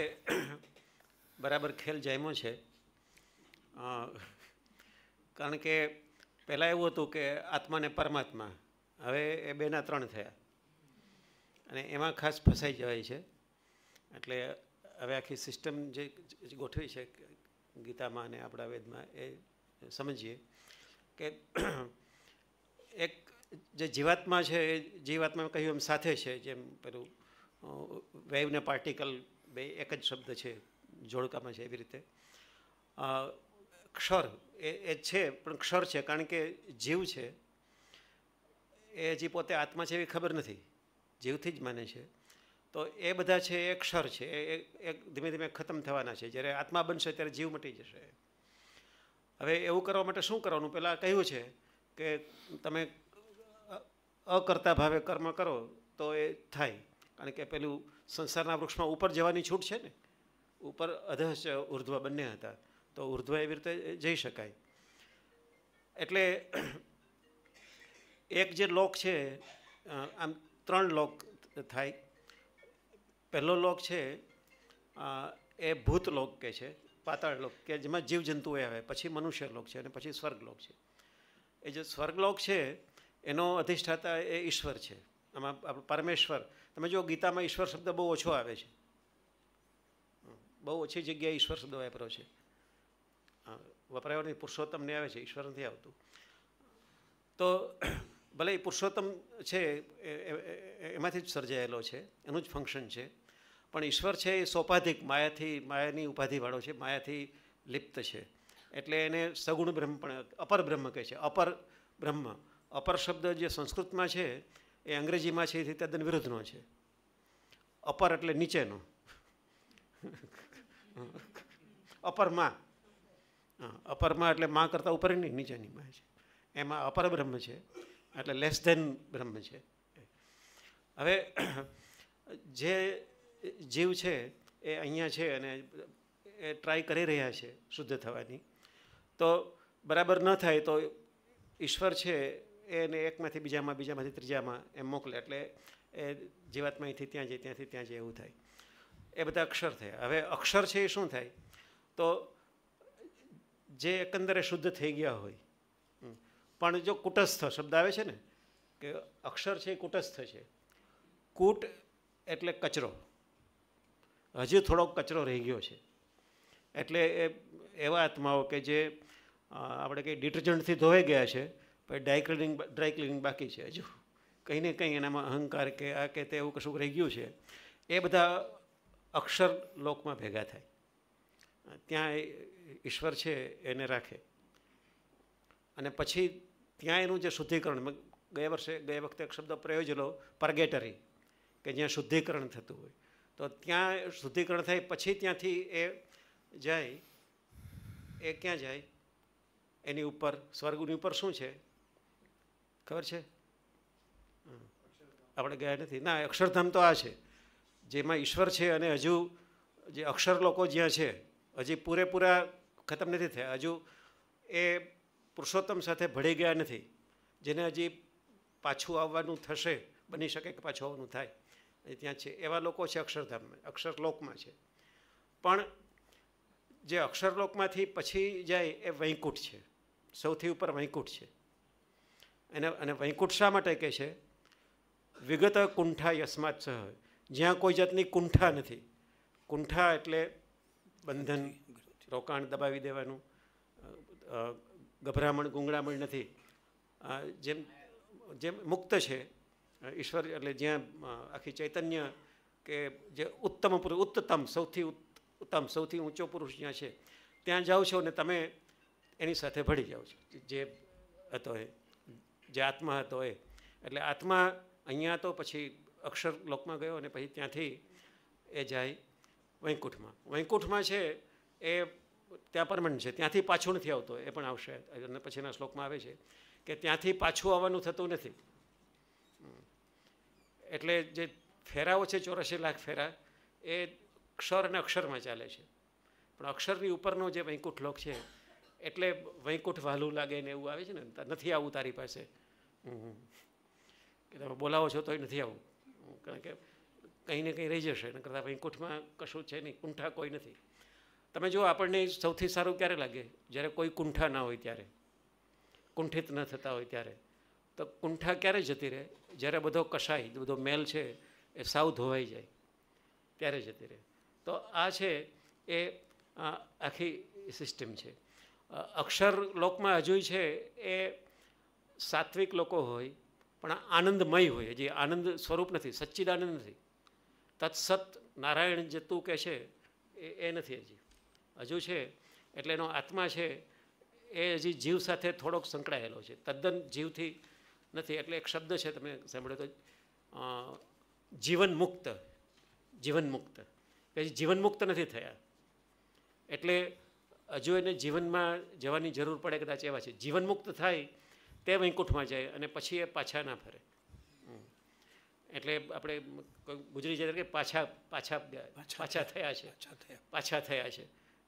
બરાબર ખેલ જામ્યો છે કારણ કે પહેલાં એવું હતું કે આત્માને પરમાત્મા હવે એ બેના ત્રણ થયા અને એમાં ખાસ ફસાઈ જવાય છે એટલે હવે આખી સિસ્ટમ જે ગોઠવી છે ગીતામાં અને આપણા વેદમાં એ સમજીએ કે એક જે જીવાત્મા છે એ જીવાત્મા કહ્યું એમ સાથે છે જેમ પેલું વેવ ને પાર્ટિકલ બે એક જ શબ્દ છે જોડકામાં છે એવી રીતે ક્ષર એ એ છે પણ ક્ષર છે કારણ કે જીવ છે એ હજી પોતે આત્મા છે એવી ખબર નથી જીવથી જ માને છે તો એ બધા છે એ ક્ષર છે એ ધીમે ધીમે ખતમ થવાના છે જ્યારે આત્મા બનશે ત્યારે જીવ મટી જશે હવે એવું કરવા માટે શું કરવાનું પહેલાં કહ્યું છે કે તમે અકર્તા ભાવે કર્મ કરો તો એ થાય કારણ કે પેલું સંસારના વૃક્ષમાં ઉપર જવાની છૂટ છે ને ઉપર અધશ ઉર્ધ્વ બંને હતા તો ઉર્ધ્વ એવી રીતે જઈ શકાય એટલે એક જે લોક છે આમ ત્રણ લોક થાય પહેલો લોક છે એ ભૂત લોક કે છે પાતાળ લોક કે જેમાં જીવજંતુઓ આવે પછી મનુષ્ય લોક છે અને પછી સ્વર્ગલોક છે એ જે સ્વર્ગલોક છે એનો અધિષ્ઠાતા એ ઈશ્વર છે આમાં આપણું પરમેશ્વર તમે જો ગીતામાં ઈશ્વર શબ્દ બહુ ઓછો આવે છે બહુ ઓછી જગ્યાએ ઈશ્વર શબ્દ વાપર્યો છે વપરાયો પુરુષોત્તમને આવે છે ઈશ્વર નથી આવતું તો ભલે એ પુરુષોત્તમ છે એમાંથી જ સર્જાયેલો છે એનું જ ફંક્શન છે પણ ઈશ્વર છે એ સોપાધિક માયાથી માયાની ઉપાધિવાળો છે માયાથી લિપ્ત છે એટલે એને સગુણ બ્રહ્મ પણ અપર બ્રહ્મ કહે છે અપર બ્રહ્મ અપર શબ્દ જે સંસ્કૃતમાં છે એ અંગ્રેજીમાં છે એથી તદ્દન વિરુદ્ધનો છે અપર એટલે નીચેનો અપર માં અપર માં એટલે માં કરતાં ઉપરની નીચેની માં છે એમાં અપર બ્રહ્મ છે એટલે લેસ ધેન બ્રહ્મ છે હવે જે જીવ છે એ અહીંયા છે અને એ ટ્રાય કરી રહ્યા છે શુદ્ધ થવાની તો બરાબર ન થાય તો ઈશ્વર છે એને એકમાંથી બીજામાં બીજામાંથી ત્રીજામાં એમ મોકલે એટલે એ જીવાત્મા અહીંથી ત્યાં જાય ત્યાંથી ત્યાં જાય એવું થાય એ બધા અક્ષર થયા હવે અક્ષર છે એ શું થાય તો જે એકંદરે શુદ્ધ થઈ ગયા હોય પણ જો કુટસ્થ શબ્દ આવે છે ને કે અક્ષર છે એ કુટસ્થ છે કૂટ એટલે કચરો હજુ થોડોક કચરો રહી ગયો છે એટલે એ એવા આત્માઓ કે જે આપણે કંઈ ડિટર્જન્ટથી ધોવાઈ ગયા છે પછી ડ્રાય ક્લિનિંગ ડ્રાય ક્લિનિંગ બાકી છે હજુ કંઈ ને કંઈ એનામાં અહંકાર કે આ કે તે એવું કશું રહી ગયું છે એ બધા અક્ષર લોકમાં ભેગા થાય ત્યાં ઈશ્વર છે એને રાખે અને પછી ત્યાં એનું જે શુદ્ધિકરણ ગયા વર્ષે ગયા વખતે એક શબ્દ પ્રયોજેલો પરગેટરી કે જ્યાં શુદ્ધિકરણ થતું હોય તો ત્યાં શુદ્ધિકરણ થાય પછી ત્યાંથી એ જાય એ ક્યાં જાય એની ઉપર સ્વર્ગની ઉપર શું છે ખબર છે આપણે ગયા નથી ના અક્ષરધામ તો આ છે જેમાં ઈશ્વર છે અને હજુ જે અક્ષર લોકો જ્યાં છે હજી પૂરેપૂરા ખતમ નથી થયા હજુ એ પુરુષોત્તમ સાથે ભળી ગયા નથી જેને હજી પાછું આવવાનું થશે બની શકે કે પાછું આવવાનું થાય એ ત્યાં છે એવા લોકો છે અક્ષરધામમાં અક્ષરલોકમાં છે પણ જે અક્ષરલોકમાંથી પછી જાય એ વૈકુંઠ છે સૌથી ઉપર વૈકુંઠ છે એને અને વૈકુંઠ શા માટે કહે છે વિગત કુંઠા યસ્માત સહ જ્યાં કોઈ જાતની કુંઠા નથી કુંઠા એટલે બંધન રોકાણ દબાવી દેવાનું ગભરામણ ગુંગળામણ નથી જેમ જેમ મુક્ત છે ઈશ્વર એટલે જ્યાં આખી ચૈતન્ય કે જે ઉત્તમ પુરુષ ઉત્તમ સૌથી ઉત્તમ સૌથી ઊંચો પુરુષ જ્યાં છે ત્યાં જાઓ છો ને તમે એની સાથે ભળી જાઓ છો જે હતો એ જે આત્મા હતો એ એટલે આત્મા અહીંયા તો પછી અક્ષર લોકમાં ગયો અને પછી ત્યાંથી એ જાય વૈકુંઠમાં વૈકુંઠમાં છે એ ત્યાં પરમનન્ટ છે ત્યાંથી પાછું નથી આવતો એ પણ આવશે અને પછીના શ્લોકમાં આવે છે કે ત્યાંથી પાછું આવવાનું થતું નથી એટલે જે ફેરાઓ છે ચોરાસી લાખ ફેરા એ ક્ષર અને અક્ષરમાં ચાલે છે પણ અક્ષરની ઉપરનો જે વૈકુંઠ લોક છે એટલે વૈકુંઠ વહાલું લાગે ને એવું આવે છે ને નથી આવું તારી પાસે કે તમે બોલાવો છો તોય નથી આવું કારણ કે કંઈ ને કંઈ રહી જશે એના કરતાં વૈકુંઠમાં કશું છે નહીં કુંઠા કોઈ નથી તમે જુઓ આપણને સૌથી સારું ક્યારે લાગે જ્યારે કોઈ કુંઠા ના હોય ત્યારે કુંઠિત ન થતા હોય ત્યારે તો કુંઠા ક્યારે જતી રહે જ્યારે બધો કશાય બધો મેલ છે એ સાવ ધોવાઈ જાય ત્યારે જતી રહે તો આ છે એ આખી સિસ્ટમ છે અક્ષર લોકમાં હજુય છે એ સાત્વિક લોકો હોય પણ આનંદમય હોય હજી આનંદ સ્વરૂપ નથી સચ્ચિદાનંદ નથી તત્સત નારાયણ જે તું કહે છે એ એ નથી હજી હજુ છે એટલે એનો આત્મા છે એ હજી જીવ સાથે થોડોક સંકળાયેલો છે તદ્દન જીવથી નથી એટલે એક શબ્દ છે તમે સાંભળ્યો તો જીવન મુક્ત જીવન મુક્ત કે જીવન મુક્ત નથી થયા એટલે હજુ એને જીવનમાં જવાની જરૂર પડે કદાચ એવા છે જીવન મુક્ત થાય તે વૈકુંઠમાં જાય અને પછી એ પાછા ના ફરે એટલે આપણે ગુજરી જાય કે પાછા પાછા પાછા થયા છે પાછા થયા છે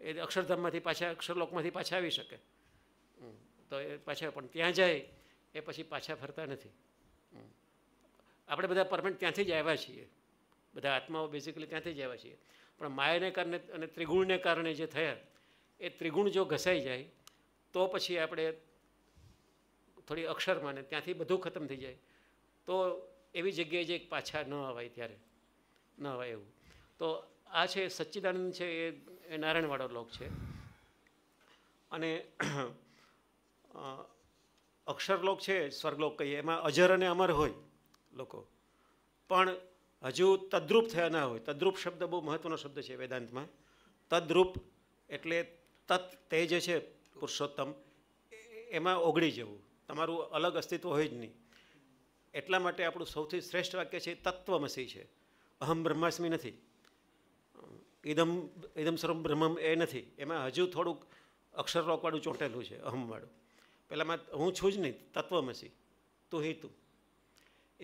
એ અક્ષરધામમાંથી પાછા અક્ષરલોકમાંથી પાછા આવી શકે તો એ પાછા પણ ત્યાં જાય એ પછી પાછા ફરતા નથી આપણે બધા પરમેન્ટ ત્યાંથી જ આવ્યા છીએ બધા આત્માઓ બેઝિકલી ત્યાંથી જ આવ્યા છીએ પણ માયાને કારણે અને ત્રિગુણને કારણે જે થયા એ ત્રિગુણ જો ઘસાઈ જાય તો પછી આપણે થોડી અક્ષર માને ત્યાંથી બધું ખતમ થઈ જાય તો એવી જગ્યાએ જે પાછા ન અવાય ત્યારે ન અવાય એવું તો આ છે સચ્ચિદાનંદ છે એ નારાયણવાળો લોક છે અને અક્ષરલોક છે સ્વર્ગલોક કહીએ એમાં અજર અને અમર હોય લોકો પણ હજુ તદ્રુપ થયા ના હોય તદ્રુપ શબ્દ બહુ મહત્ત્વનો શબ્દ છે વેદાંતમાં તદ્રુપ એટલે તત્ તે જે છે પુરુષોત્તમ એમાં ઓગળી જવું તમારું અલગ અસ્તિત્વ હોય જ નહીં એટલા માટે આપણું સૌથી શ્રેષ્ઠ વાક્ય છે તત્વમસી છે અહમ બ્રહ્માસ્મી નથી ઇદમ ઇદમ સર્વ બ્રહ્મ એ નથી એમાં હજુ થોડુંક અક્ષર રોકવાળું ચોંટેલું છે અહમવાળું પહેલાંમાં હું છું જ નહીં તત્વમસી તું હિ તું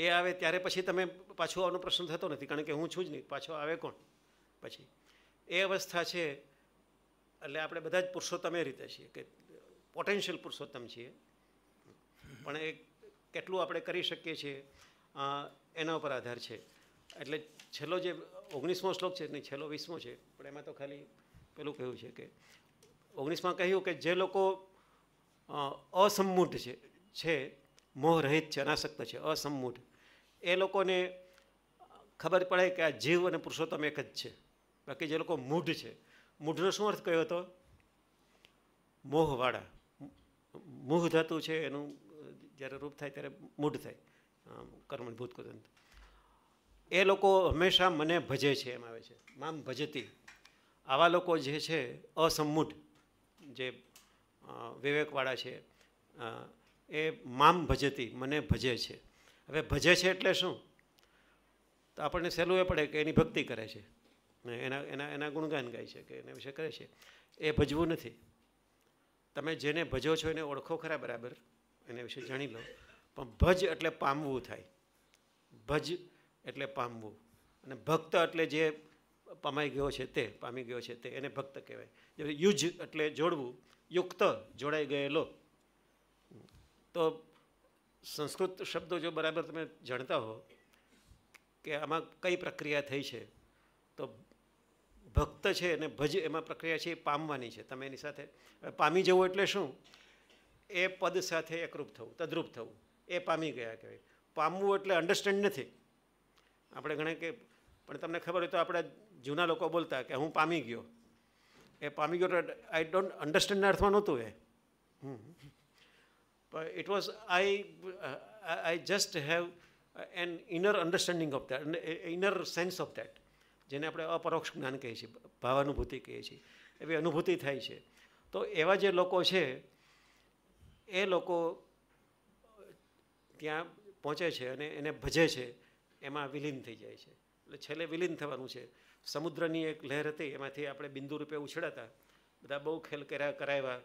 એ આવે ત્યારે પછી તમે પાછો આવવાનો પ્રશ્ન થતો નથી કારણ કે હું છું જ નહીં પાછો આવે કોણ પછી એ અવસ્થા છે એટલે આપણે બધા જ પુરુષોત્તમ એ રીતે છીએ કે પોટેન્શિયલ પુરુષોત્તમ છીએ પણ એ કેટલું આપણે કરી શકીએ છીએ એના ઉપર આધાર છે એટલે છેલ્લો જે ઓગણીસમો શ્લોક છે નહીં છેલ્લો વીસમો છે પણ એમાં તો ખાલી પેલું કહ્યું છે કે ઓગણીસમાં કહ્યું કે જે લોકો અસમૂઢ છે છે મોહરહિત છે અનાસક્ત છે અસમૂઢ એ લોકોને ખબર પડે કે આ જીવ અને પુરુષોત્તમ એક જ છે બાકી જે લોકો મૂઢ છે મૂઢનો શું અર્થ કયો હતો મોહવાળા મોહ ધાતુ છે એનું જ્યારે રૂપ થાય ત્યારે મૂઢ થાય ભૂત કુદંત એ લોકો હંમેશા મને ભજે છે એમ આવે છે મામ ભજતી આવા લોકો જે છે અસમૂઢ જે વિવેકવાળા છે એ મામ ભજતી મને ભજે છે હવે ભજે છે એટલે શું તો આપણને સહેલું એ પડે કે એની ભક્તિ કરે છે એના એના એના ગુણગાન ગાય છે કે એના વિશે કરે છે એ ભજવું નથી તમે જેને ભજો છો એને ઓળખો ખરા બરાબર એના વિશે જાણી લો પણ ભજ એટલે પામવું થાય ભજ એટલે પામવું અને ભક્ત એટલે જે પમાઈ ગયો છે તે પામી ગયો છે તે એને ભક્ત કહેવાય યુજ એટલે જોડવું યુક્ત જોડાઈ ગયેલો તો સંસ્કૃત શબ્દો જો બરાબર તમે જાણતા હો કે આમાં કઈ પ્રક્રિયા થઈ છે તો ભક્ત છે અને ભજ એમાં પ્રક્રિયા છે એ પામવાની છે તમે એની સાથે પામી જવું એટલે શું એ પદ સાથે એકરૂપ થવું તદ્રુપ થવું એ પામી ગયા કહેવાય પામવું એટલે અન્ડરસ્ટેન્ડ નથી આપણે ઘણા કે પણ તમને ખબર હોય તો આપણા જૂના લોકો બોલતા કે હું પામી ગયો એ પામી ગયો આઈ ડોન્ટ અન્ડરસ્ટેન્ડના અર્થમાં નહોતું એ પણ it was I I just have an inner understanding of that inner sense of that જેને આપણે અપરોક્ષ જ્ઞાન કહીએ છીએ ભાવાનુભૂતિ કહીએ છીએ એવી અનુભૂતિ થાય છે તો એવા જે લોકો છે એ લોકો ત્યાં પહોંચે છે અને એને ભજે છે એમાં વિલીન થઈ જાય છે એટલે છેલ્લે વિલીન થવાનું છે સમુદ્રની એક લહેર હતી એમાંથી આપણે બિંદુ રૂપે ઉછળાતા બધા બહુ ખેલ કર્યા કરાવ્યા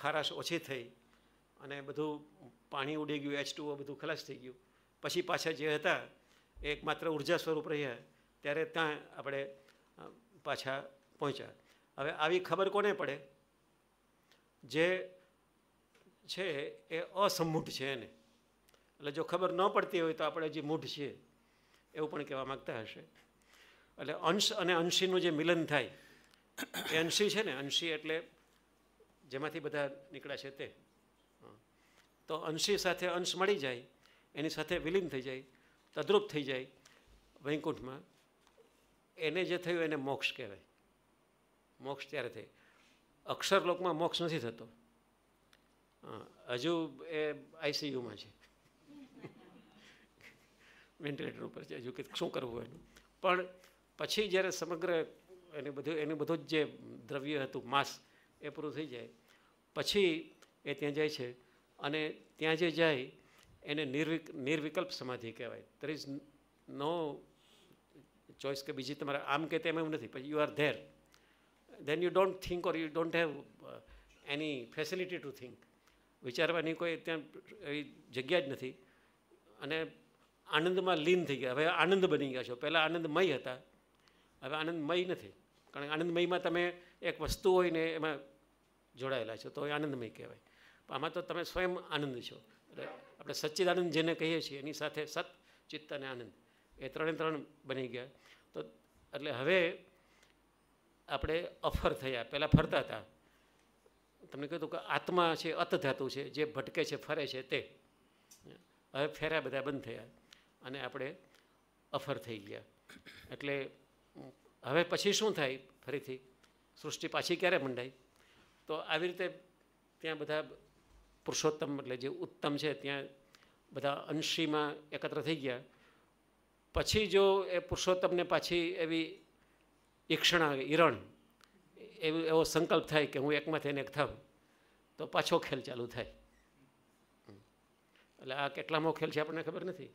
ખારાશ ઓછી થઈ અને બધું પાણી ઉડી ગયું એચ ટુઓ બધું ખલાસ થઈ ગયું પછી પાછા જે હતા એક માત્ર ઉર્જા સ્વરૂપ રહ્યા ત્યારે ત્યાં આપણે પાછા પહોંચ્યા હવે આવી ખબર કોને પડે જે છે એ અસમૂઢ છે એને એટલે જો ખબર ન પડતી હોય તો આપણે હજી મૂઢ છીએ એવું પણ કહેવા માગતા હશે એટલે અંશ અને અંશીનું જે મિલન થાય એ અંશી છે ને અંશી એટલે જેમાંથી બધા નીકળ્યા છે તે તો અંશી સાથે અંશ મળી જાય એની સાથે વિલીન થઈ જાય તદ્રુપ થઈ જાય વૈકુંઠમાં એને જે થયું એને મોક્ષ કહેવાય મોક્ષ ત્યારે થાય અક્ષરલોકમાં મોક્ષ નથી થતો હજુ એ આઈસીયુમાં છે વેન્ટિલેટર ઉપર છે હજુ કે શું કરવું એનું પણ પછી જ્યારે સમગ્ર એને બધું એનું બધું જ જે દ્રવ્ય હતું માસ એ પૂરું થઈ જાય પછી એ ત્યાં જાય છે અને ત્યાં જે જાય એને નિર્વિક નિર્વિકલ્પ સમાધિ કહેવાય દેર ઇઝ નો ચોઈસ કે બીજી તમારે આમ કે તેમ એવું નથી પછી you are there then you don't think or you don't have any facility to think વિચારવાની કોઈ ત્યાં એવી જગ્યા જ નથી અને આનંદમાં લીન થઈ ગયા હવે આનંદ બની ગયા છો પહેલાં આનંદમય હતા હવે આનંદમય નથી કારણ કે આનંદમયમાં તમે એક વસ્તુ હોય ને એમાં જોડાયેલા છો તો એ આનંદમય કહેવાય આમાં તો તમે સ્વયં આનંદ છો એટલે આપણે સચ્ચિદાનંદ જેને કહીએ છીએ એની સાથે સત ચિત્ત અને આનંદ એ ત્રણે ત્રણ બની ગયા તો એટલે હવે આપણે અફર થયા પહેલાં ફરતા હતા તમને કહ્યું કે આત્મા છે અતધાતુ છે જે ભટકે છે ફરે છે તે હવે ફેર્યા બધા બંધ થયા અને આપણે અફર થઈ ગયા એટલે હવે પછી શું થાય ફરીથી સૃષ્ટિ પાછી ક્યારે મંડાય તો આવી રીતે ત્યાં બધા પુરુષોત્તમ એટલે જે ઉત્તમ છે ત્યાં બધા અંશીમાં એકત્ર થઈ ગયા પછી જો એ પુરુષોત્તમને પાછી એવી ઈક્ષણ આવે ઈરણ એવું એવો સંકલ્પ થાય કે હું એકમાં થઈને એક થાઉં તો પાછો ખેલ ચાલુ થાય એટલે આ કેટલામો ખેલ છે આપણને ખબર નથી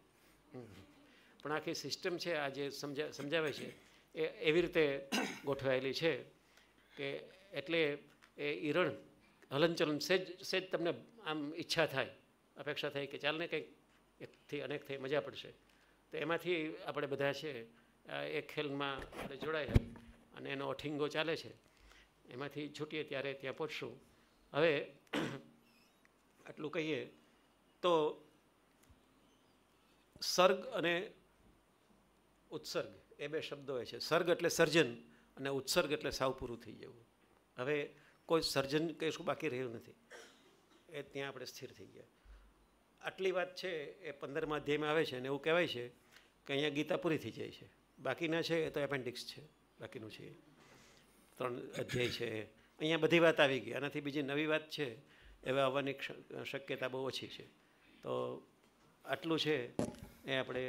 પણ આખી સિસ્ટમ છે આ જે સમજા સમજાવે છે એ એવી રીતે ગોઠવાયેલી છે કે એટલે એ ઈરણ હલનચલન સેજ સેજ તમને આમ ઈચ્છા થાય અપેક્ષા થાય કે ચાલને કંઈક એકથી અનેક મજા પડશે તો એમાંથી આપણે બધા છે એ ખેલમાં આપણે જોડાયા અને એનો અઠીંગો ચાલે છે એમાંથી છૂટીએ ત્યારે ત્યાં પહોંચશું હવે આટલું કહીએ તો સર્ગ અને ઉત્સર્ગ એ બે શબ્દો હોય છે સર્ગ એટલે સર્જન અને ઉત્સર્ગ એટલે સાવ પૂરું થઈ જવું હવે કોઈ સર્જન કહીશું બાકી રહ્યું નથી એ ત્યાં આપણે સ્થિર થઈ ગયા આટલી વાત છે એ પંદરમા અધ્યાયમાં આવે છે અને એવું કહેવાય છે કે અહીંયા ગીતા પૂરી થઈ જાય છે બાકીના છે એ તો એપેન્ડિક્સ છે બાકીનું છે ત્રણ અધ્યાય છે અહીંયા બધી વાત આવી ગઈ આનાથી બીજી નવી વાત છે એવા આવવાની શક્યતા બહુ ઓછી છે તો આટલું છે એ આપણે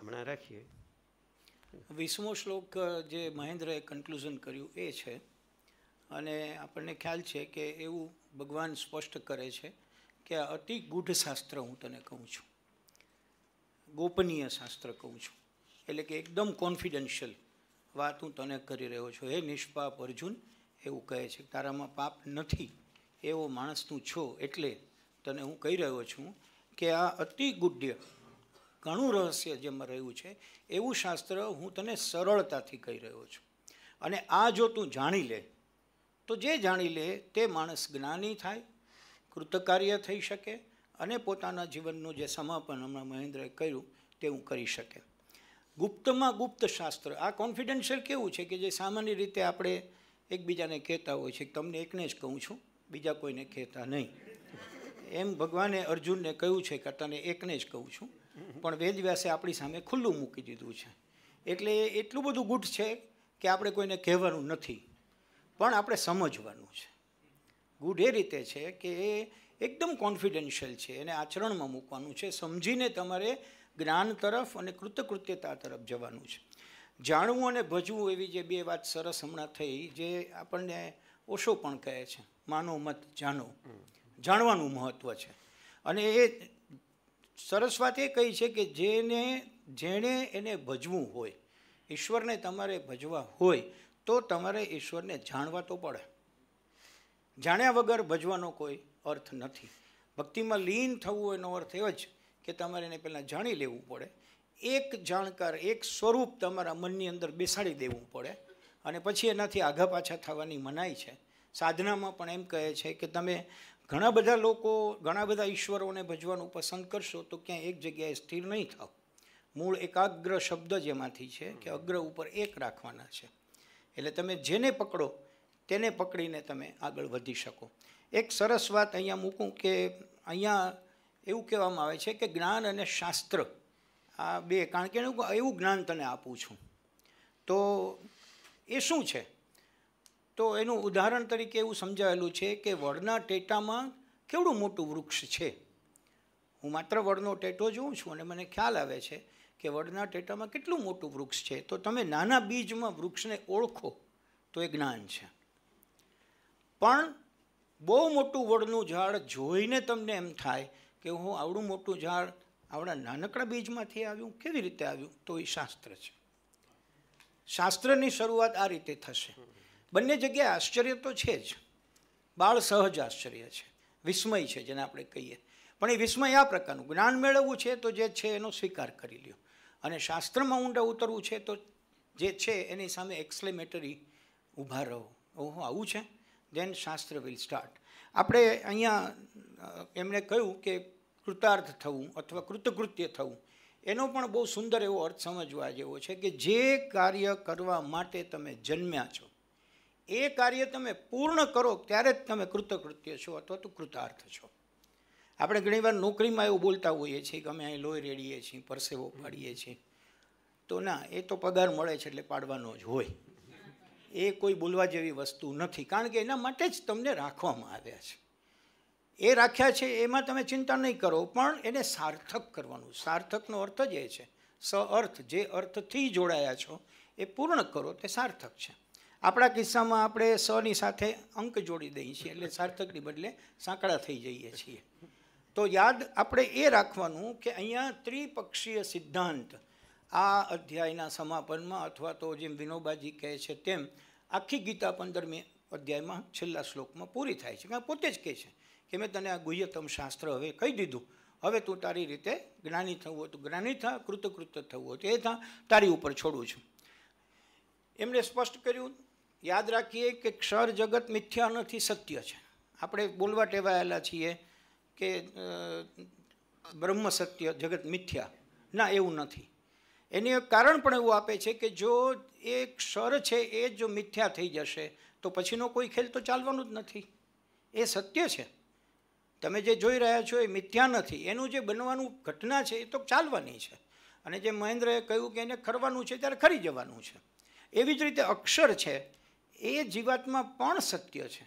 હમણાં રાખીએ વીસમો શ્લોક જે મહેન્દ્રએ કન્ક્લુઝન કર્યું એ છે અને આપણને ખ્યાલ છે કે એવું ભગવાન સ્પષ્ટ કરે છે કે આ અતિ ગૂઢ શાસ્ત્ર હું તને કહું છું ગોપનીય શાસ્ત્ર કહું છું એટલે કે એકદમ કોન્ફિડન્શિયલ વાત હું તને કરી રહ્યો છું હે નિષ્પાપ અર્જુન એવું કહે છે તારામાં પાપ નથી એવો માણસ તું છો એટલે તને હું કહી રહ્યો છું કે આ અતિ ગુડ્ય ઘણું રહસ્ય જેમાં રહ્યું છે એવું શાસ્ત્ર હું તને સરળતાથી કહી રહ્યો છું અને આ જો તું જાણી લે તો જે જાણી લે તે માણસ જ્ઞાની થાય કૃતકાર્ય થઈ શકે અને પોતાના જીવનનું જે સમાપન હમણાં મહેન્દ્રએ કર્યું તે હું કરી શકે ગુપ્તમાં ગુપ્ત શાસ્ત્ર આ કોન્ફિડન્શિયલ કેવું છે કે જે સામાન્ય રીતે આપણે એકબીજાને કહેતા હોય છે તમને એકને જ કહું છું બીજા કોઈને કહેતા નહીં એમ ભગવાને અર્જુનને કહ્યું છે કે તને એકને જ કહું છું પણ વેદવ્યાસે આપણી સામે ખુલ્લું મૂકી દીધું છે એટલે એટલું બધું ગુટ છે કે આપણે કોઈને કહેવાનું નથી પણ આપણે સમજવાનું છે ગુડ એ રીતે છે કે એ એકદમ કોન્ફિડેન્શિયલ છે એને આચરણમાં મૂકવાનું છે સમજીને તમારે જ્ઞાન તરફ અને કૃતકૃત્યતા તરફ જવાનું છે જાણવું અને ભજવું એવી જે બે વાત સરસ હમણાં થઈ જે આપણને ઓશો પણ કહે છે માનો મત જાણો જાણવાનું મહત્ત્વ છે અને એ સરસ વાત એ કહી છે કે જેને જેણે એને ભજવું હોય ઈશ્વરને તમારે ભજવા હોય તો તમારે ઈશ્વરને જાણવા તો પડે જાણ્યા વગર ભજવાનો કોઈ અર્થ નથી ભક્તિમાં લીન થવું એનો અર્થ એવો જ કે તમારે એને પહેલાં જાણી લેવું પડે એક જાણકાર એક સ્વરૂપ તમારા મનની અંદર બેસાડી દેવું પડે અને પછી એનાથી આઘા પાછા થવાની મનાઈ છે સાધનામાં પણ એમ કહે છે કે તમે ઘણા બધા લોકો ઘણા બધા ઈશ્વરોને ભજવાનું પસંદ કરશો તો ક્યાંય એક જગ્યાએ સ્થિર નહીં થાવ મૂળ એકાગ્ર શબ્દ જ એમાંથી છે કે અગ્ર ઉપર એક રાખવાના છે એટલે તમે જેને પકડો તેને પકડીને તમે આગળ વધી શકો એક સરસ વાત અહીંયા મૂકું કે અહીંયા એવું કહેવામાં આવે છે કે જ્ઞાન અને શાસ્ત્ર આ બે કારણ કે એવું જ્ઞાન તને આપું છું તો એ શું છે તો એનું ઉદાહરણ તરીકે એવું સમજાયેલું છે કે વડના ટેટામાં કેવડું મોટું વૃક્ષ છે હું માત્ર વડનો ટેટો જોઉં છું અને મને ખ્યાલ આવે છે કે વડના ટેટામાં કેટલું મોટું વૃક્ષ છે તો તમે નાના બીજમાં વૃક્ષને ઓળખો તો એ જ્ઞાન છે પણ બહુ મોટું વડનું ઝાડ જોઈને તમને એમ થાય કે હું આવડું મોટું ઝાડ આવડા નાનકડા બીજમાંથી આવ્યું કેવી રીતે આવ્યું તો એ શાસ્ત્ર છે શાસ્ત્રની શરૂઆત આ રીતે થશે બંને જગ્યાએ આશ્ચર્ય તો છે જ બાળ સહજ આશ્ચર્ય છે વિસ્મય છે જેને આપણે કહીએ પણ એ વિસ્મય આ પ્રકારનું જ્ઞાન મેળવવું છે તો જે છે એનો સ્વીકાર કરી લ્યો અને શાસ્ત્રમાં ઊંડા ઉતરવું છે તો જે છે એની સામે એક્સલેમેટરી ઊભા રહો ઓહો આવું છે દેન શાસ્ત્ર વિલ સ્ટાર્ટ આપણે અહીંયા એમણે કહ્યું કે કૃતાર્થ થવું અથવા કૃતકૃત્ય થવું એનો પણ બહુ સુંદર એવો અર્થ સમજવા જેવો છે કે જે કાર્ય કરવા માટે તમે જન્મ્યા છો એ કાર્ય તમે પૂર્ણ કરો ત્યારે જ તમે કૃતકૃત્ય છો અથવા તો કૃતાર્થ છો આપણે ઘણીવાર નોકરીમાં એવું બોલતા હોઈએ છીએ કે અમે અહીં લોહી રેડીએ છીએ પરસેવો પાડીએ છીએ તો ના એ તો પગાર મળે છે એટલે પાડવાનો જ હોય એ કોઈ બોલવા જેવી વસ્તુ નથી કારણ કે એના માટે જ તમને રાખવામાં આવ્યા છે એ રાખ્યા છે એમાં તમે ચિંતા નહીં કરો પણ એને સાર્થક કરવાનું સાર્થકનો અર્થ જ એ છે સ અર્થ જે અર્થથી જોડાયા છો એ પૂર્ણ કરો તે સાર્થક છે આપણા કિસ્સામાં આપણે સની સાથે અંક જોડી દઈએ છીએ એટલે સાર્થકની બદલે સાંકળા થઈ જઈએ છીએ તો યાદ આપણે એ રાખવાનું કે અહીંયા ત્રિપક્ષીય સિદ્ધાંત આ અધ્યાયના સમાપનમાં અથવા તો જેમ વિનોબાજી કહે છે તેમ આખી ગીતા પંદરમી અધ્યાયમાં છેલ્લા શ્લોકમાં પૂરી થાય છે કારણ પોતે જ કહે છે કે મેં તને આ ગુહ્યતમ શાસ્ત્ર હવે કહી દીધું હવે તું તારી રીતે જ્ઞાની થવું હતું જ્ઞાની થા કૃતકૃત થવું હતું એ થા તારી ઉપર છોડું છું એમણે સ્પષ્ટ કર્યું યાદ રાખીએ કે ક્ષર જગત મિથ્યા નથી સત્ય છે આપણે બોલવા ટેવાયેલા છીએ કે બ્રહ્મ સત્ય જગત મિથ્યા ના એવું નથી એની એક કારણ પણ એવું આપે છે કે જો એ ક્ષર છે એ જો મિથ્યા થઈ જશે તો પછીનો કોઈ ખેલ તો ચાલવાનું જ નથી એ સત્ય છે તમે જે જોઈ રહ્યા છો એ મિથ્યા નથી એનું જે બનવાનું ઘટના છે એ તો ચાલવાની છે અને જે મહેન્દ્રએ કહ્યું કે એને ખરવાનું છે ત્યારે ખરી જવાનું છે એવી જ રીતે અક્ષર છે એ જીવાતમાં પણ સત્ય છે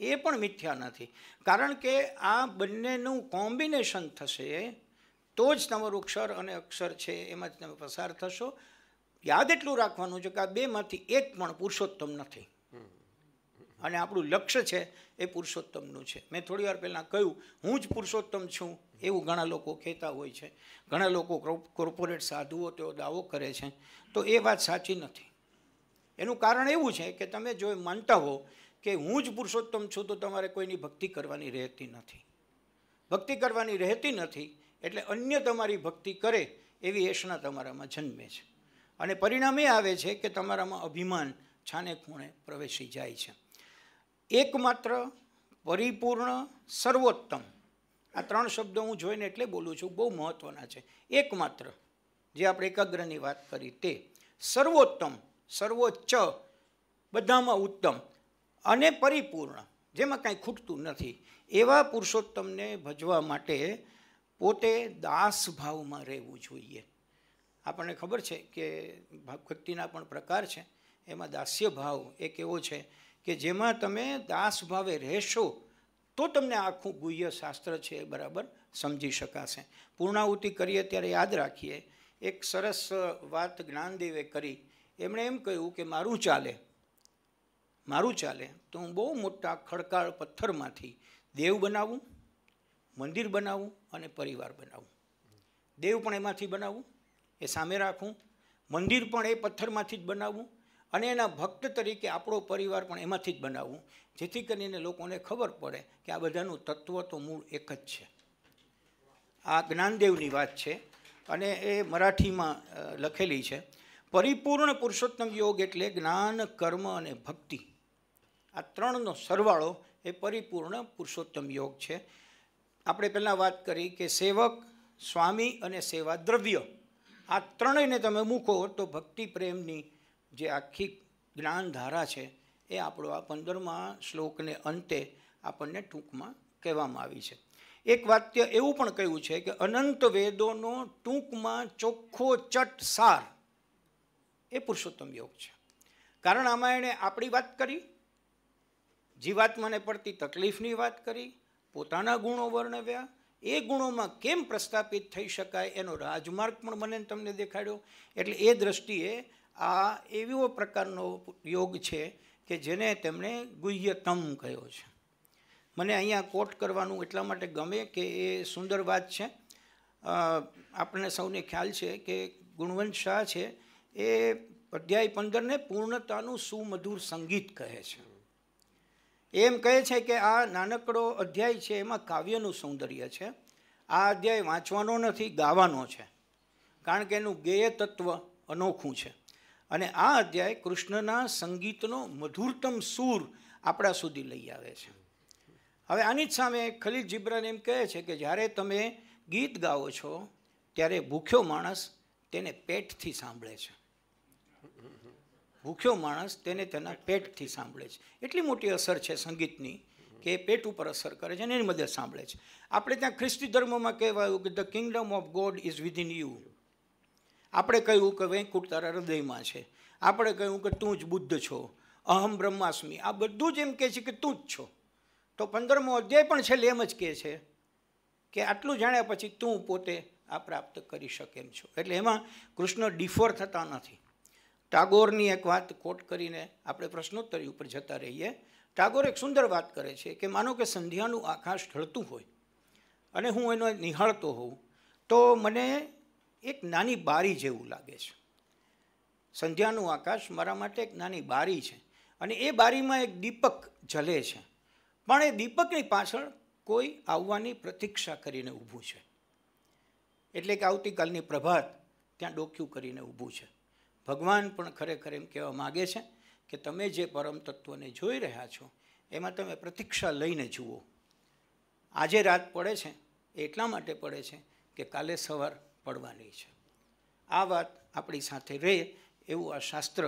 એ પણ મિથ્યા નથી કારણ કે આ બંનેનું કોમ્બિનેશન થશે તો જ તમારું અક્ષર અને અક્ષર છે એમાં જ તમે પસાર થશો યાદ એટલું રાખવાનું છે કે આ બેમાંથી એક પણ પુરુષોત્તમ નથી અને આપણું લક્ષ્ય છે એ પુરુષોત્તમનું છે મેં થોડી વાર પહેલાં કહ્યું હું જ પુરુષોત્તમ છું એવું ઘણા લોકો કહેતા હોય છે ઘણા લોકો કોર્પોરેટ સાધુઓ તેઓ દાવો કરે છે તો એ વાત સાચી નથી એનું કારણ એવું છે કે તમે જો માનતા હો કે હું જ પુરુષોત્તમ છું તો તમારે કોઈની ભક્તિ કરવાની રહેતી નથી ભક્તિ કરવાની રહેતી નથી એટલે અન્ય તમારી ભક્તિ કરે એવી એષણા તમારામાં જન્મે છે અને પરિણામ એ આવે છે કે તમારામાં અભિમાન છાને ખૂણે પ્રવેશી જાય છે એકમાત્ર પરિપૂર્ણ સર્વોત્તમ આ ત્રણ શબ્દો હું જોઈને એટલે બોલું છું બહુ મહત્ત્વના છે એકમાત્ર જે આપણે એકાગ્રની વાત કરી તે સર્વોત્તમ સર્વોચ્ચ બધામાં ઉત્તમ અને પરિપૂર્ણ જેમાં કાંઈ ખૂટતું નથી એવા પુરુષોત્તમને ભજવા માટે પોતે દાસ ભાવમાં રહેવું જોઈએ આપણને ખબર છે કે ભક્તિના પણ પ્રકાર છે એમાં દાસ્ય ભાવ એક એવો છે કે જેમાં તમે દાસ ભાવે રહેશો તો તમને આખું ગુહ્ય શાસ્ત્ર છે એ બરાબર સમજી શકાશે પૂર્ણાહુતિ કરીએ ત્યારે યાદ રાખીએ એક સરસ વાત જ્ઞાનદેવે કરી એમણે એમ કહ્યું કે મારું ચાલે મારું ચાલે તો હું બહુ મોટા ખડકાળ પથ્થરમાંથી દેવ બનાવું મંદિર બનાવવું અને પરિવાર બનાવવું દેવ પણ એમાંથી બનાવવું એ સામે રાખવું મંદિર પણ એ પથ્થરમાંથી જ બનાવવું અને એના ભક્ત તરીકે આપણો પરિવાર પણ એમાંથી જ બનાવવું જેથી કરીને લોકોને ખબર પડે કે આ બધાનું તત્વ તો મૂળ એક જ છે આ જ્ઞાનદેવની વાત છે અને એ મરાઠીમાં લખેલી છે પરિપૂર્ણ પુરુષોત્તમ યોગ એટલે જ્ઞાન કર્મ અને ભક્તિ આ ત્રણનો સરવાળો એ પરિપૂર્ણ પુરુષોત્તમ યોગ છે આપણે પહેલાં વાત કરી કે સેવક સ્વામી અને સેવા દ્રવ્ય આ ત્રણેયને તમે મૂકો તો ભક્તિ પ્રેમની જે આખી જ્ઞાનધારા છે એ આપણો આ પંદરમાં શ્લોકને અંતે આપણને ટૂંકમાં કહેવામાં આવી છે એક વાક્ય એવું પણ કહ્યું છે કે અનંત વેદોનો ટૂંકમાં ચોખ્ખો ચટ સાર એ પુરુષોત્તમ યોગ છે કારણ આમાં એણે આપણી વાત કરી જીવાત્માને પડતી તકલીફની વાત કરી પોતાના ગુણો વર્ણવ્યા એ ગુણોમાં કેમ પ્રસ્થાપિત થઈ શકાય એનો રાજમાર્ગ પણ મને તમને દેખાડ્યો એટલે એ દ્રષ્ટિએ આ એવો પ્રકારનો યોગ છે કે જેને તેમણે ગુહ્યતમ કહ્યો છે મને અહીંયા કોટ કરવાનું એટલા માટે ગમે કે એ સુંદર વાત છે આપણને સૌને ખ્યાલ છે કે ગુણવંત શાહ છે એ અધ્યાય પંદરને પૂર્ણતાનું સુમધુર સંગીત કહે છે એમ કહે છે કે આ નાનકડો અધ્યાય છે એમાં કાવ્યનું સૌંદર્ય છે આ અધ્યાય વાંચવાનો નથી ગાવાનો છે કારણ કે એનું ગેય તત્વ અનોખું છે અને આ અધ્યાય કૃષ્ણના સંગીતનો મધુરતમ સૂર આપણા સુધી લઈ આવે છે હવે આની જ સામે ખલીદ જિબ્રાન એમ કહે છે કે જ્યારે તમે ગીત ગાઓ છો ત્યારે ભૂખ્યો માણસ તેને પેટથી સાંભળે છે ભૂખ્યો માણસ તેને તેના પેટથી સાંભળે છે એટલી મોટી અસર છે સંગીતની કે પેટ ઉપર અસર કરે છે અને એની મદદ સાંભળે છે આપણે ત્યાં ખ્રિસ્તી ધર્મમાં કહેવાયું કે the kingdom of God is within you આપણે કહ્યું કે વૈકુંઠ તારા હૃદયમાં છે આપણે કહ્યું કે તું જ બુદ્ધ છો અહમ બ્રહ્માસ્મી આ બધું જ એમ કહે છે કે તું જ છો તો પંદરમો અધ્યાય પણ છેલ્લે એમ જ કહે છે કે આટલું જાણ્યા પછી તું પોતે આ પ્રાપ્ત કરી શકે એમ છો એટલે એમાં કૃષ્ણ ડિફોર થતા નથી ટાગોરની એક વાત કોટ કરીને આપણે પ્રશ્નોત્તરી ઉપર જતા રહીએ ટાગોર એક સુંદર વાત કરે છે કે માનો કે સંધ્યાનું આકાશ ઢળતું હોય અને હું એનો નિહાળતો હોઉં તો મને એક નાની બારી જેવું લાગે છે સંધ્યાનું આકાશ મારા માટે એક નાની બારી છે અને એ બારીમાં એક દીપક જલે છે પણ એ દીપકની પાછળ કોઈ આવવાની પ્રતીક્ષા કરીને ઊભું છે એટલે કે આવતીકાલની પ્રભાત ત્યાં ડોક્યું કરીને ઊભું છે ભગવાન પણ ખરેખર એમ કહેવા માગે છે કે તમે જે પરમ તત્વને જોઈ રહ્યા છો એમાં તમે પ્રતીક્ષા લઈને જુઓ આજે રાત પડે છે એટલા માટે પડે છે કે કાલે સવાર પડવાની છે આ વાત આપણી સાથે રહે એવું આ શાસ્ત્ર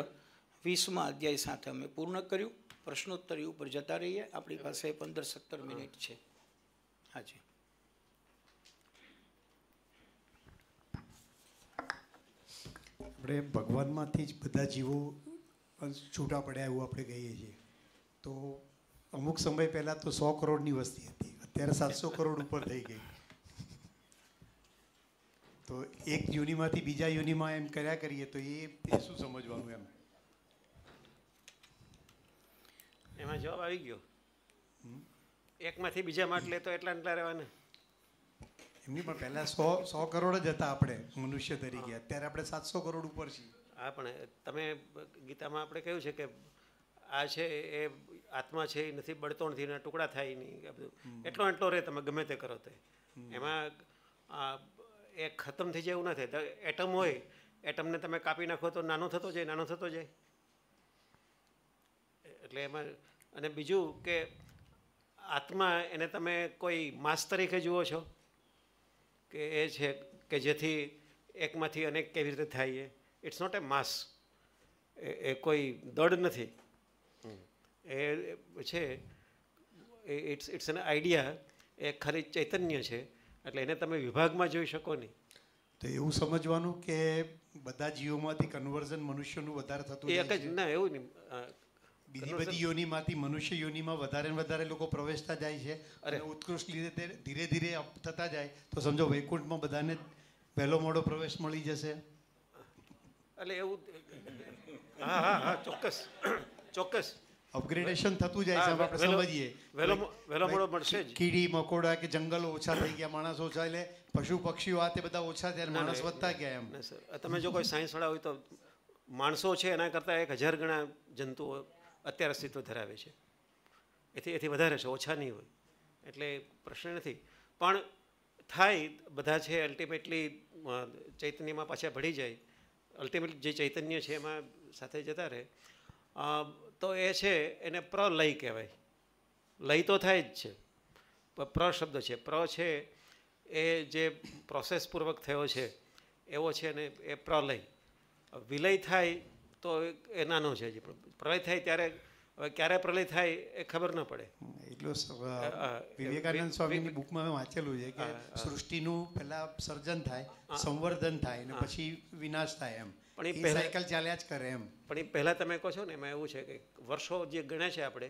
વીસમા અધ્યાય સાથે અમે પૂર્ણ કર્યું પ્રશ્નોત્તરી ઉપર જતા રહીએ આપણી પાસે પંદર સત્તર મિનિટ છે હાજી આપણે ભગવાનમાંથી જ બધા જીવો છૂટા પડ્યા એવું આપણે કહીએ છીએ તો અમુક સમય પહેલા તો સો કરોડની વસ્તી હતી અત્યારે સાતસો કરોડ ઉપર થઈ ગઈ તો એક યુનિમાંથી બીજા યુનિમાં એમ કર્યા કરીએ તો એ શું સમજવાનું એમ એમાં જવાબ આવી ગયો એકમાંથી બીજામાં એટલે તો એટલા એટલા રહેવાના નહીં પણ પહેલા સો સો કરોડ જ હતા આપણે મનુષ્ય તરીકે અત્યારે આપણે સાતસો કરોડ ઉપર છીએ હા પણ તમે ગીતામાં આપણે કહ્યું છે કે આ છે એ આત્મા છે એ નથી બળતો નથી એના ટુકડા થાય નહીં બધું એટલો એટલો રહે તમે ગમે તે કરો તે એમાં એ ખતમ થઈ જાય એવું ના થાય એટમ હોય એટમને તમે કાપી નાખો તો નાનો થતો જાય નાનો થતો જાય એટલે એમાં અને બીજું કે આત્મા એને તમે કોઈ માસ તરીકે જુઓ છો કે એ છે કે જેથી એકમાંથી અનેક કેવી રીતે થાય એ ઇટ્સ નોટ એ માસ એ કોઈ દળ નથી એ છે ઇટ્સ ઇટ્સ એન આઈડિયા એ ખરી ચૈતન્ય છે એટલે એને તમે વિભાગમાં જોઈ શકો નહીં તો એવું સમજવાનું કે બધા જીવોમાંથી કન્વર્ઝન મનુષ્યનું વધારે થતું એક જ ના એવું નહીં બીજી બધી યોનિમાંથી મનુષ્ય યોનિમાં વધારે ને વધારે લોકો પ્રવેશતા જાય છે અને ઉત્કૃષ્ટ રીતે ધીરે ધીરે થતા જાય તો સમજો વૈકુંઠમાં બધાને વહેલો મોડો પ્રવેશ મળી જશે એટલે એવું હા હા હા ચોક્કસ ચોક્કસ અપગ્રેડેશન થતું જાય છે આપણે સમજીએ વહેલો વહેલો મોડો મળશે કીડી મકોડા કે જંગલો ઓછા થઈ ગયા માણસ ઓછા એટલે પશુ પક્ષીઓ આ તે બધા ઓછા થયા માણસ વધતા ગયા એમ તમે જો કોઈ સાયન્સ વાળા હોય તો માણસો છે એના કરતાં એક હજાર ગણા જંતુઓ અત્યારે અસ્તિત્વ ધરાવે છે એથી એથી વધારે છે ઓછા નહીં હોય એટલે પ્રશ્ન નથી પણ થાય બધા છે અલ્ટિમેટલી ચૈતન્યમાં પાછા ભળી જાય અલ્ટિમેટલી જે ચૈતન્ય છે એમાં સાથે જતા રહે તો એ છે એને પ્રલય કહેવાય લય તો થાય જ છે પ્ર શબ્દ છે પ્ર છે એ જે પ્રોસેસપૂર્વક થયો છે એવો છે અને એ પ્રલય વિલય થાય તો એ નાનો છે હજી પ્રલય થાય ત્યારે હવે ક્યારે પ્રલય થાય એ ખબર ન પડે એટલું વિવેકાનંદ સ્વામીની બુકમાં મેં વાંચેલું છે કે સૃષ્ટિનું પહેલા સર્જન થાય સંવર્ધન થાય અને પછી વિનાશ થાય એમ પણ એ પહેલા સાયકલ ચાલ્યા જ કરે એમ પણ એ પહેલાં તમે કહો છો ને એમાં એવું છે કે વર્ષો જે ગણે છે આપણે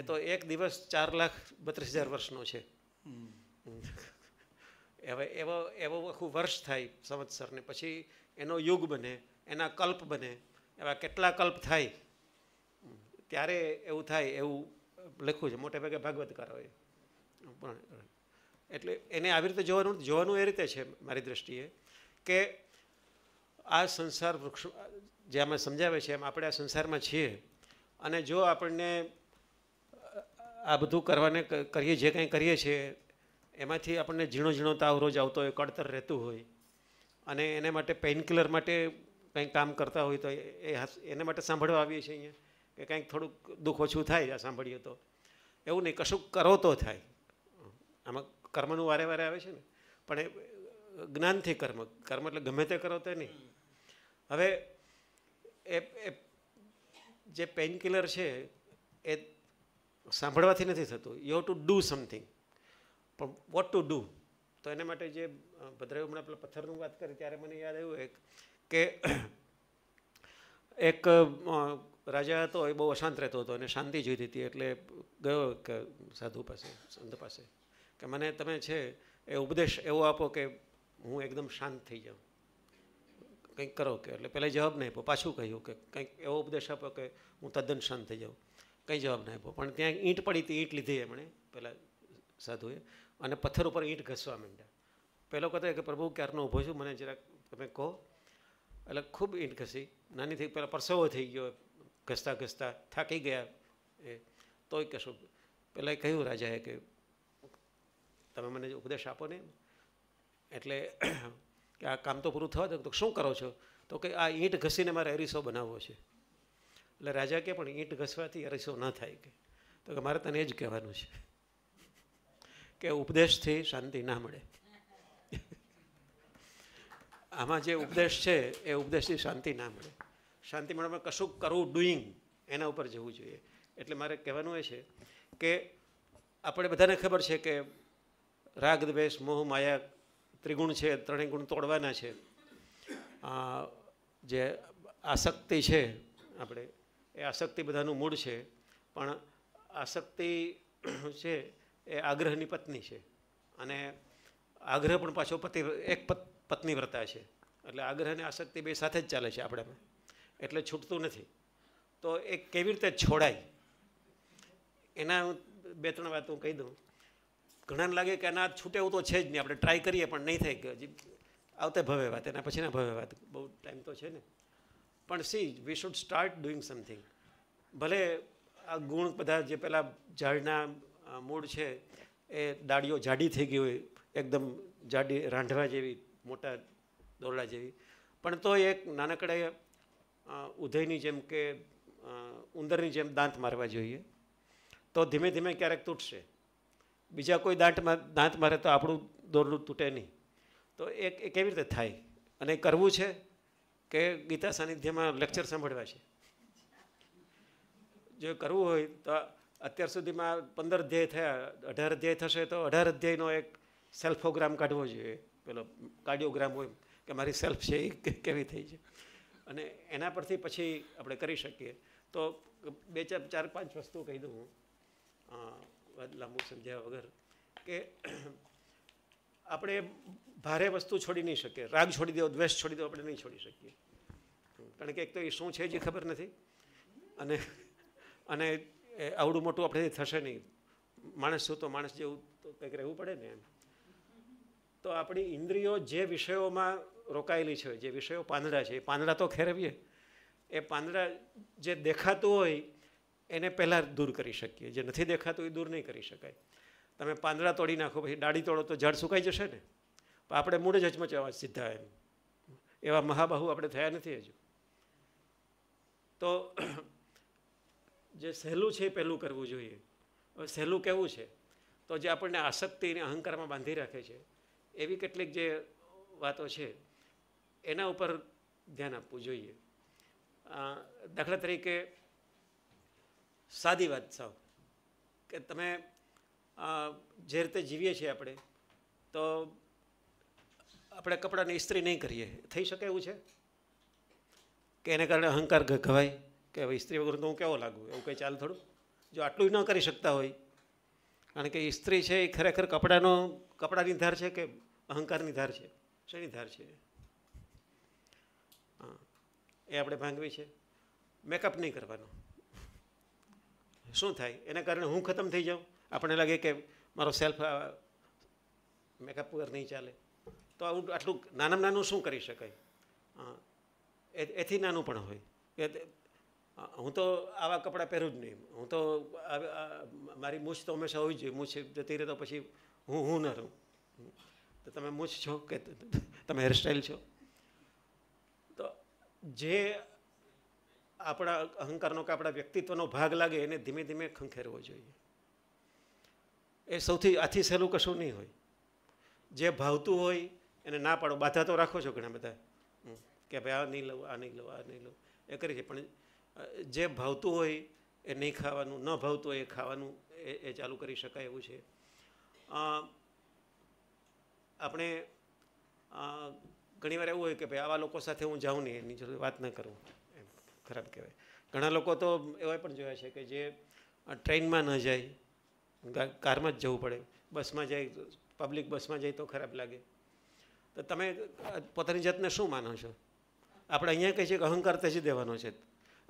એ તો એક દિવસ ચાર લાખ બત્રીસ હજાર વર્ષનો છે હવે એવો એવો આખું વર્ષ થાય સંવત્સરને પછી એનો યુગ બને એના કલ્પ બને એવા કેટલા કલ્પ થાય ત્યારે એવું થાય એવું લખવું છે મોટે ભાગે ભાગવત કરાવે પણ એટલે એને આવી રીતે જોવાનું જોવાનું એ રીતે છે મારી દ્રષ્ટિએ કે આ સંસાર વૃક્ષ જે અમે સમજાવે છે એમ આપણે આ સંસારમાં છીએ અને જો આપણને આ બધું કરવાને કરીએ જે કંઈ કરીએ છીએ એમાંથી આપણને ઝીણો ઝીણો તાવ રોજ આવતો હોય કળતર રહેતું હોય અને એને માટે પેઇનકિલર માટે કંઈક કામ કરતા હોય તો એ એના માટે સાંભળવા આવીએ છીએ અહીંયા કે કંઈક થોડુંક દુઃખ ઓછું થાય આ સાંભળીએ તો એવું નહીં કશું કરો તો થાય આમાં કર્મનું વારે વારે આવે છે ને પણ એ જ્ઞાનથી કર્મ કર્મ એટલે ગમે તે કરો તે નહીં હવે એ એ જે પેઇનકિલર છે એ સાંભળવાથી નથી થતું યુ ટુ ડૂ સમથિંગ પણ વોટ ટુ ડૂ તો એના માટે જે ભદ્રાયું હમણાં પેલા પથ્થરનું વાત કરી ત્યારે મને યાદ આવ્યું એક કે એક રાજા હતો એ બહુ અશાંત રહેતો હતો અને શાંતિ જોઈતી હતી એટલે ગયો કે સાધુ પાસે સંત પાસે કે મને તમે છે એ ઉપદેશ એવો આપો કે હું એકદમ શાંત થઈ જાઉં કંઈક કરો કે એટલે પહેલાં જવાબ નહીં આપ્યો પાછું કહ્યું કે કંઈક એવો ઉપદેશ આપો કે હું તદ્દન શાંત થઈ જાઉં કંઈ જવાબ નહીં આપ્યો પણ ત્યાં ઈંટ પડી હતી ઈંટ લીધી એમણે પહેલાં સાધુએ અને પથ્થર ઉપર ઈંટ ઘસવા માંડ્યા પહેલો કહેતો કે પ્રભુ ક્યારનો ઊભો છું મને જરાક તમે કહો એટલે ખૂબ ઈંટ ઘસી નાનીથી થઈ પહેલાં પરસેવો થઈ ગયો ઘસતા ઘસતા થાકી ગયા એ તોય કશું પહેલાં કહ્યું રાજાએ કે તમે મને ઉપદેશ આપો ને એટલે કે આ કામ તો પૂરું થવા દો તો શું કરો છો તો કે આ ઈંટ ઘસીને મારે અરીસો બનાવવો છે એટલે રાજા કે પણ ઈંટ ઘસવાથી અરીસો ન થાય કે તો કે મારે તને એ જ કહેવાનું છે કે ઉપદેશથી શાંતિ ના મળે આમાં જે ઉપદેશ છે એ ઉપદેશથી શાંતિ ના મળે શાંતિ મળે કશું કરવું ડુઈંગ એના ઉપર જવું જોઈએ એટલે મારે કહેવાનું એ છે કે આપણે બધાને ખબર છે કે રાગ દ્વેષ મોહ માયા ત્રિગુણ છે ત્રણેય ગુણ તોડવાના છે જે આસક્તિ છે આપણે એ આસક્તિ બધાનું મૂળ છે પણ આસક્તિ છે એ આગ્રહની પત્ની છે અને આગ્રહ પણ પાછો પતિ એક પત પત્ની વ્રતા છે એટલે આગ્રહ અને આસક્તિ બે સાથે જ ચાલે છે આપણામાં એટલે છૂટતું નથી તો એ કેવી રીતે છોડાય એના બે ત્રણ વાત હું કહી દઉં ઘણાને લાગે કે આના છૂટે એવું તો છે જ નહીં આપણે ટ્રાય કરીએ પણ નહીં થાય કે હજી આવતે ભવે વાત એના પછીના ભવે વાત બહુ ટાઈમ તો છે ને પણ see we should start doing something ભલે આ ગુણ બધા જે પેલા ઝાડના મૂળ છે એ ડાળીઓ જાડી થઈ ગઈ હોય એકદમ જાડી રાંઢવા જેવી મોટા દોરડા જેવી પણ તો એક નાનકડે ઉધયની જેમ કે ઉંદરની જેમ દાંત મારવા જોઈએ તો ધીમે ધીમે ક્યારેક તૂટશે બીજા કોઈ દાંતમાં દાંત મારે તો આપણું દોરડું તૂટે નહીં તો એ કેવી રીતે થાય અને કરવું છે કે ગીતા સાનિધ્યમાં લેક્ચર સાંભળવા છે જો કરવું હોય તો અત્યાર સુધીમાં પંદર ધ્યેય થયા અઢાર અધ્યાય થશે તો અઢાર અધ્યાયનો એક પ્રોગ્રામ કાઢવો જોઈએ પેલો કાર્ડિયોગ્રામ હોય કે મારી સેલ્ફ છે એ કેવી થઈ છે અને એના પરથી પછી આપણે કરી શકીએ તો બે ચાર ચાર પાંચ વસ્તુ કહી દઉં હું લાંબુ સમજ્યા વગર કે આપણે ભારે વસ્તુ છોડી નહીં શકીએ રાગ છોડી દો દ્વેષ છોડી દો આપણે નહીં છોડી શકીએ કારણ કે એક તો એ શું છે જે ખબર નથી અને અને આવડું મોટું આપણે થશે નહીં માણસ છું તો માણસ જેવું તો કંઈક રહેવું પડે ને એમ તો આપણી ઇન્દ્રિયો જે વિષયોમાં રોકાયેલી છે જે વિષયો પાંદડા છે એ પાંદડા તો ખેરવીએ એ પાંદડા જે દેખાતું હોય એને પહેલાં દૂર કરી શકીએ જે નથી દેખાતું એ દૂર નહીં કરી શકાય તમે પાંદડા તોડી નાખો પછી ડાળી તોડો તો ઝાડ સુકાઈ જશે ને પણ આપણે મૂળ જ હચમચાવા સીધા એમ એવા મહાબાહુ આપણે થયા નથી હજુ તો જે સહેલું છે એ પહેલું કરવું જોઈએ હવે સહેલું કેવું છે તો જે આપણને આસક્તિ અને અહંકારમાં બાંધી રાખે છે એવી કેટલીક જે વાતો છે એના ઉપર ધ્યાન આપવું જોઈએ દાખલા તરીકે સાદી વાત સાવ કે તમે જે રીતે જીવીએ છીએ આપણે તો આપણે કપડાને ઇસ્ત્રી નહીં કરીએ થઈ શકે એવું છે કે એને કારણે અહંકાર ઘવાય કે હવે ઇસ્ત્રી વગર તો હું કેવો લાગુ એવું કંઈ ચાલ થોડું જો આટલું ન કરી શકતા હોય કારણ કે ઇસ્ત્રી છે એ ખરેખર કપડાનો કપડાની ધાર છે કે અહંકારની ધાર છે શેની ધાર છે હા એ આપણે ભાંગવી છે મેકઅપ નહીં કરવાનો શું થાય એના કારણે હું ખતમ થઈ જાઉં આપણને લાગે કે મારો સેલ્ફ મેકઅપ વગર નહીં ચાલે તો આવું આટલું નાનામાં નાનું શું કરી શકાય એથી નાનું પણ હોય કે હું તો આવા કપડાં પહેરું જ નહીં હું તો મારી મૂછ તો હંમેશા હોવી જ જોઈએ મૂછ જતી રહે તો પછી હું હું ન રહું તો તમે મૂછ છો કે તમે હેરસ્ટાઈલ છો તો જે આપણા અહંકારનો કે આપણા વ્યક્તિત્વનો ભાગ લાગે એને ધીમે ધીમે ખંખેરવો જોઈએ એ સૌથી આથી સહેલું કશું નહીં હોય જે ભાવતું હોય એને ના પાડો બાધા તો રાખો છો ઘણા બધા કે ભાઈ આ નહીં લઉં આ નહીં લઉં આ નહીં લઉં એ કરી છે પણ જે ભાવતું હોય એ નહીં ખાવાનું ન ભાવતું હોય એ ખાવાનું એ ચાલુ કરી શકાય એવું છે આપણે ઘણીવાર એવું હોય કે ભાઈ આવા લોકો સાથે હું જાઉં નહીં એની જરૂર વાત ન કરું એમ ખરાબ કહેવાય ઘણા લોકો તો એવા પણ જોયા છે કે જે ટ્રેનમાં ન જાય કારમાં જ જવું પડે બસમાં જાય પબ્લિક બસમાં જાય તો ખરાબ લાગે તો તમે પોતાની જાતને શું માનો છો આપણે અહીંયા કહીએ છીએ કે અહંકાર તેજી દેવાનો છે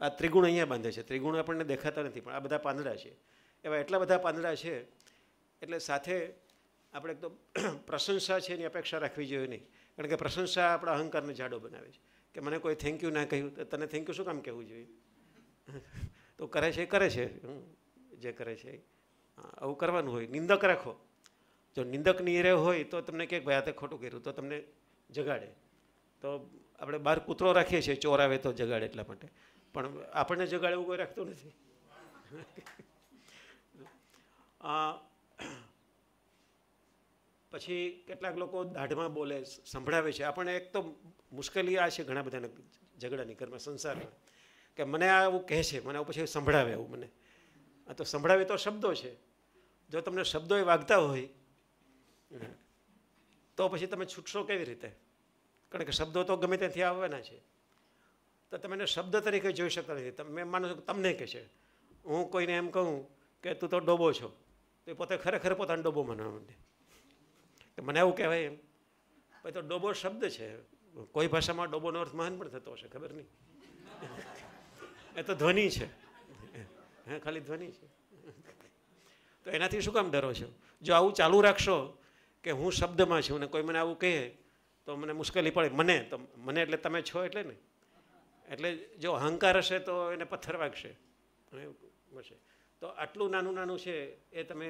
આ ત્રિગુણ અહીંયા બાંધે છે ત્રિગુણ આપણને દેખાતા નથી પણ આ બધા પાંદડા છે એવા એટલા બધા પાંદડા છે એટલે સાથે આપણે તો પ્રશંસા છે એની અપેક્ષા રાખવી જોઈએ નહીં કારણ કે પ્રશંસા આપણા અહંકારને જાડો બનાવે છે કે મને કોઈ થેન્ક યુ ના કહ્યું તો તને થેન્ક યુ શું કામ કહેવું જોઈએ તો કરે છે કરે છે જે કરે છે આવું કરવાનું હોય નિંદક રાખો જો નિંદકની એરે હોય તો તમને કે ભાઈ આ તે ખોટું કર્યું તો તમને જગાડે તો આપણે બહાર કૂતરો રાખીએ છીએ ચોર આવે તો જગાડે એટલા માટે પણ આપણને જગાડે એવું કોઈ રાખતું નથી પછી કેટલાક લોકો દાઢમાં બોલે સંભળાવે છે આપણને એક તો મુશ્કેલી આ છે ઘણા બધાને ઝઘડાની ઘરમાં સંસારમાં કે મને આ એવું કહે છે મને આવું પછી સંભળાવે આવું મને આ તો સંભળાવે તો શબ્દો છે જો તમને શબ્દો એ વાગતા હોય તો પછી તમે છૂટશો કેવી રીતે કારણ કે શબ્દો તો ગમે ત્યાંથી આવવાના છે તો તમે એને શબ્દ તરીકે જોઈ શકતા નથી તમે માનો છો તમને કહે છે હું કોઈને એમ કહું કે તું તો ડોબો છો તો એ પોતે ખરેખર પોતાનો ડોબો માનવા માંડે મને આવું કહેવાય એમ પછી તો ડોબો શબ્દ છે કોઈ ભાષામાં ડોબોનો અર્થ મહાન પણ થતો હશે ખબર નહીં એ તો ધ્વનિ છે હે ખાલી ધ્વનિ છે તો એનાથી શું કામ ડરો છો જો આવું ચાલુ રાખશો કે હું શબ્દમાં છું ને કોઈ મને આવું કહે તો મને મુશ્કેલી પડે મને તો મને એટલે તમે છો એટલે ને એટલે જો અહંકાર હશે તો એને પથ્થર વાગશે અને મળશે તો આટલું નાનું નાનું છે એ તમે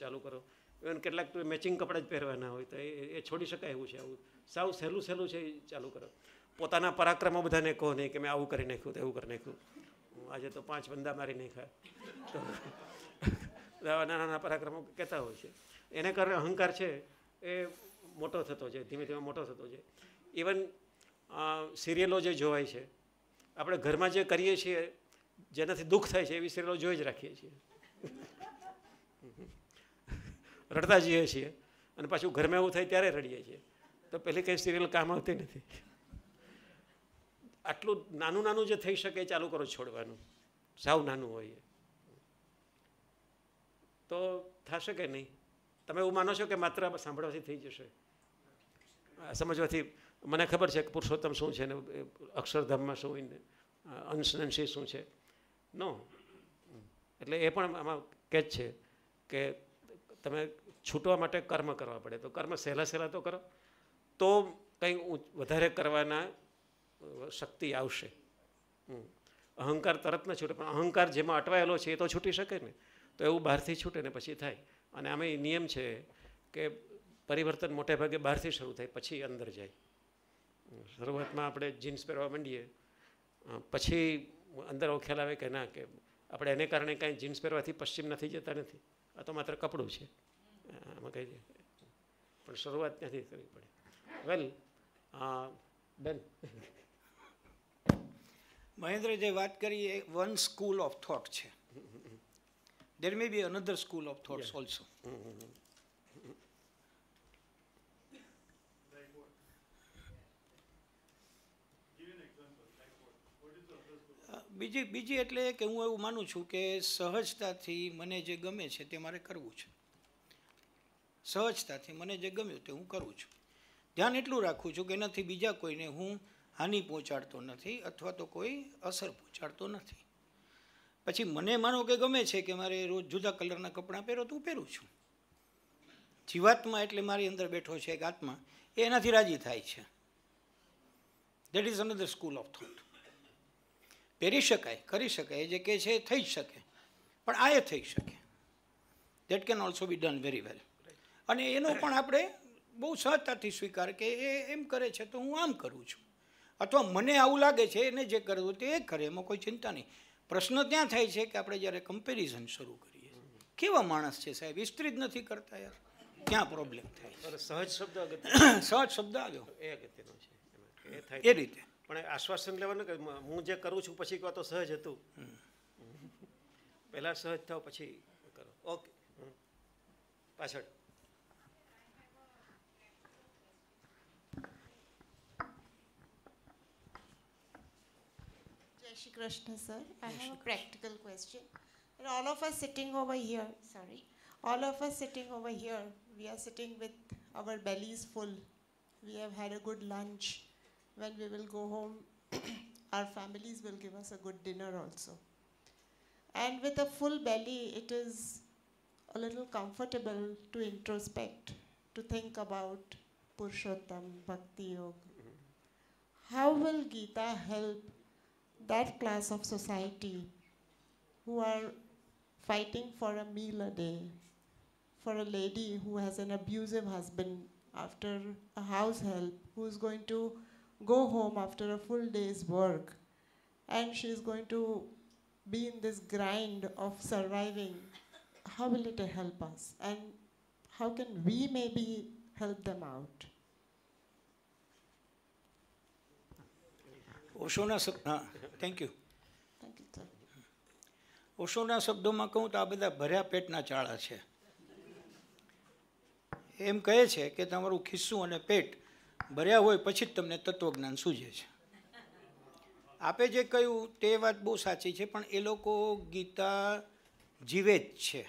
ચાલુ કરો ઇવન કેટલાક મેચિંગ કપડાં જ પહેરવાના હોય તો એ છોડી શકાય એવું છે આવું સાવ સહેલું સહેલું છે એ ચાલુ કરો પોતાના પરાક્રમો બધાને કહો નહીં કે મેં આવું કરી નાખ્યું તેવું કરી નાખ્યું હું આજે તો પાંચ બંદા મારી નાખ્યા તો નાના નાના પરાક્રમો કહેતા હોય છે એને કારણે અહંકાર છે એ મોટો થતો છે ધીમે ધીમે મોટો થતો છે ઇવન સિરિયલો જે જોવાય છે આપણે ઘરમાં જે કરીએ છીએ જેનાથી દુઃખ થાય છે એવી સિરિયલો જોઈ જ રાખીએ છીએ રડતા જઈએ છીએ અને પાછું ઘરમાં એવું થાય ત્યારે રડીએ છીએ તો પહેલી કંઈ સિરિયલ કામ આવતી નથી આટલું નાનું નાનું જે થઈ શકે ચાલુ કરો છોડવાનું સાવ નાનું હોય તો થશે કે નહીં તમે એવું માનો છો કે માત્ર સાંભળવાથી થઈ જશે સમજવાથી મને ખબર છે કે પુરુષોત્તમ શું છે ને અક્ષરધામમાં શું હોય ને અંશનંશી શું છે નો એટલે એ પણ આમાં કેચ છે કે તમે છૂટવા માટે કર્મ કરવા પડે તો કર્મ સહેલા સહેલા તો કરો તો કંઈ વધારે કરવાના શક્તિ આવશે અહંકાર તરત ન છૂટે પણ અહંકાર જેમાં અટવાયેલો છે એ તો છૂટી શકે ને તો એવું બહારથી છૂટે ને પછી થાય અને આમે નિયમ છે કે પરિવર્તન મોટે ભાગે બહારથી શરૂ થાય પછી અંદર જાય શરૂઆતમાં આપણે જીન્સ પહેરવા માંડીએ પછી અંદર એવો ખ્યાલ આવે કે ના કે આપણે એને કારણે કાંઈ જીન્સ પહેરવાથી પશ્ચિમ નથી જતા નથી આ તો માત્ર કપડું છે આમાં કહી દે પણ શરૂઆત ત્યાંથી કરવી પડે વેલ ડન મહેન્દ્ર જે વાત કરી એ વન સ્કૂલ ઓફ થોટ છે there may be another school of thoughts also બીજી બીજી એટલે કે હું એવું માનું છું કે સહજતાથી મને જે ગમે છે તે મારે કરવું છે સહજતાથી મને જે ગમ્યું તે હું કરું છું ધ્યાન એટલું રાખું છું કે એનાથી બીજા કોઈને હું હાનિ પહોંચાડતો નથી અથવા તો કોઈ અસર પહોંચાડતો નથી પછી મને માનો કે ગમે છે કે મારે રોજ જુદા કલરના કપડાં પહેરો તો હું પહેરું છું જીવાત્મા એટલે મારી અંદર બેઠો છે એક આત્મા એ એનાથી રાજી થાય છે that is another school of thought પહેરી શકાય કરી શકાય એ જે કહે છે એ થઈ જ શકે પણ આ એ થઈ શકે that can also be done very well અને એનો પણ આપણે બહુ સહજતાથી સ્વીકાર કે એ એમ કરે છે તો હું આમ કરું છું અથવા મને આવું લાગે છે એને જે કરવું તે એ કરે એમાં કોઈ ચિંતા નહીં પ્રશ્ન ત્યાં થાય છે કે આપણે જ્યારે કમ્પેરિઝન શરૂ કરીએ કેવા માણસ છે સાહેબ ઇસ્ત્રી નથી કરતા યાર ક્યાં પ્રોબ્લેમ થાય સહજ શબ્દ સહજ શબ્દ આવ્યો એ અગત્યનો છે એ રીતે પણ આશ્વાસન લેવાનું કે હું જે કરું છું પછી કહો તો સહજ હતું પહેલાં સહજ થાવ પછી કરો ઓકે પાછળ Krishna, sir. I have a practical question. all of us sitting over here, sorry, all of us sitting over here, we are sitting with our bellies full. We have had a good lunch. When we will go home, our families will give us a good dinner also. And with a full belly, it is a little comfortable to introspect, to think about Purushottam, Bhakti Yoga. Mm-hmm. How will Gita help that class of society who are fighting for a meal a day, for a lady who has an abusive husband after a house help who's going to go home after a full day's work and she's going to be in this grind of surviving how will it help us and how can we maybe help them out ઓશોના શબ્દ હા thank you ઓશોના શબ્દોમાં કહું તો આ બધા ભર્યા પેટના ચાળા છે એમ કહે છે કે તમારું ખિસ્સું અને પેટ ભર્યા હોય પછી જ તમને તત્વજ્ઞાન સૂજે છે આપે જે કહ્યું તે વાત બહુ સાચી છે પણ એ લોકો ગીતા જીવે જ છે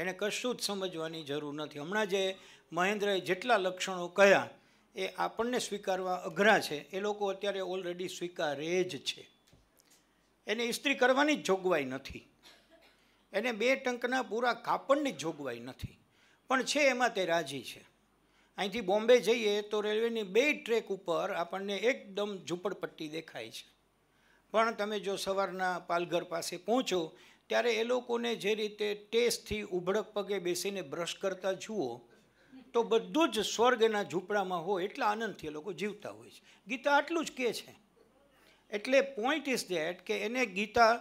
એને કશું જ સમજવાની જરૂર નથી હમણાં જે મહેન્દ્રએ જેટલા લક્ષણો કહ્યા એ આપણને સ્વીકારવા અઘરા છે એ લોકો અત્યારે ઓલરેડી સ્વીકારે જ છે એને ઇસ્ત્રી કરવાની જ જોગવાઈ નથી એને બે ટંકના પૂરા કાપડની જોગવાઈ નથી પણ છે એમાં તે રાજી છે અહીંથી બોમ્બે જઈએ તો રેલવેની બે ટ્રેક ઉપર આપણને એકદમ ઝૂંપડપટ્ટી દેખાય છે પણ તમે જો સવારના પાલઘર પાસે પહોંચો ત્યારે એ લોકોને જે રીતે ટેસથી ઉભડક પગે બેસીને બ્રશ કરતા જુઓ તો બધું જ સ્વર્ગના ઝૂંપડામાં હોય એટલા આનંદથી એ લોકો જીવતા હોય છે ગીતા આટલું જ કહે છે એટલે પોઈન્ટ ઇઝ દેટ કે એને ગીતા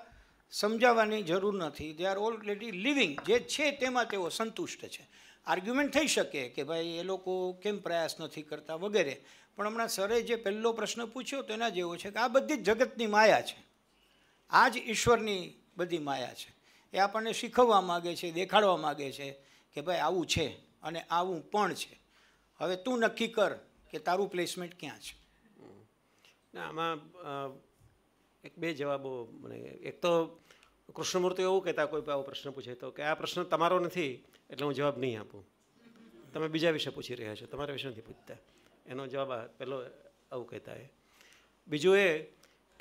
સમજાવવાની જરૂર નથી દે આર ઓલરેડી લિવિંગ જે છે તેમાં તેઓ સંતુષ્ટ છે આર્ગ્યુમેન્ટ થઈ શકે કે ભાઈ એ લોકો કેમ પ્રયાસ નથી કરતા વગેરે પણ હમણાં સરે જે પહેલો પ્રશ્ન પૂછ્યો તેના જેવો છે કે આ બધી જ જગતની માયા છે આ જ ઈશ્વરની બધી માયા છે એ આપણને શીખવવા માગે છે દેખાડવા માગે છે કે ભાઈ આવું છે અને આવું પણ છે હવે તું નક્કી કર કે તારું પ્લેસમેન્ટ ક્યાં છે ના આમાં એક બે જવાબો મને એક તો કૃષ્ણમૂર્તિ એવું કહેતા કોઈ આવો પ્રશ્ન પૂછે તો કે આ પ્રશ્ન તમારો નથી એટલે હું જવાબ નહીં આપું તમે બીજા વિશે પૂછી રહ્યા છો તમારા વિશે નથી પૂછતા એનો જવાબ આ પહેલો આવું કહેતા એ બીજું એ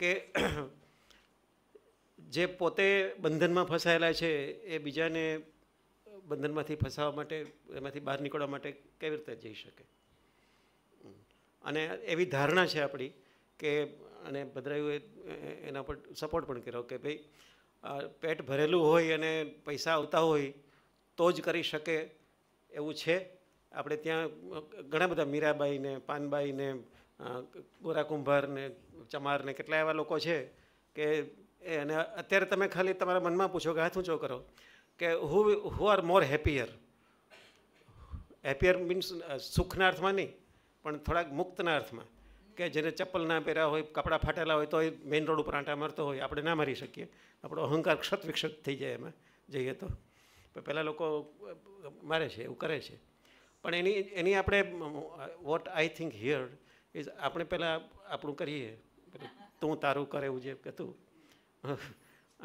કે જે પોતે બંધનમાં ફસાયેલા છે એ બીજાને બંધનમાંથી ફસાવા માટે એમાંથી બહાર નીકળવા માટે કેવી રીતે જઈ શકે અને એવી ધારણા છે આપણી કે અને ભદ્રાયુએ એના પર સપોર્ટ પણ કર્યો કે ભાઈ પેટ ભરેલું હોય અને પૈસા આવતા હોય તો જ કરી શકે એવું છે આપણે ત્યાં ઘણા બધા મીરાબાઈને પાનબાઈને ગોરા કુંભારને ચમારને કેટલા એવા લોકો છે કે અને અત્યારે તમે ખાલી તમારા મનમાં પૂછો કે હાથ ઊંચો કરો કે who who are more happier happier means સુખના અર્થમાં નહીં પણ થોડાક મુક્તના અર્થમાં કે જેને ચપ્પલ ના પહેર્યા હોય કપડાં ફાટેલા હોય તો એ મેઇન રોડ ઉપર આંટા મારતો હોય આપણે ના મારી શકીએ આપણો અહંકાર ક્ષત વિક્ષત થઈ જાય એમાં જઈએ તો પહેલાં લોકો મારે છે એવું કરે છે પણ એની એની આપણે what I think here is આપણે પહેલાં આપણું કરીએ તું તારું કરે એવું જે કે તું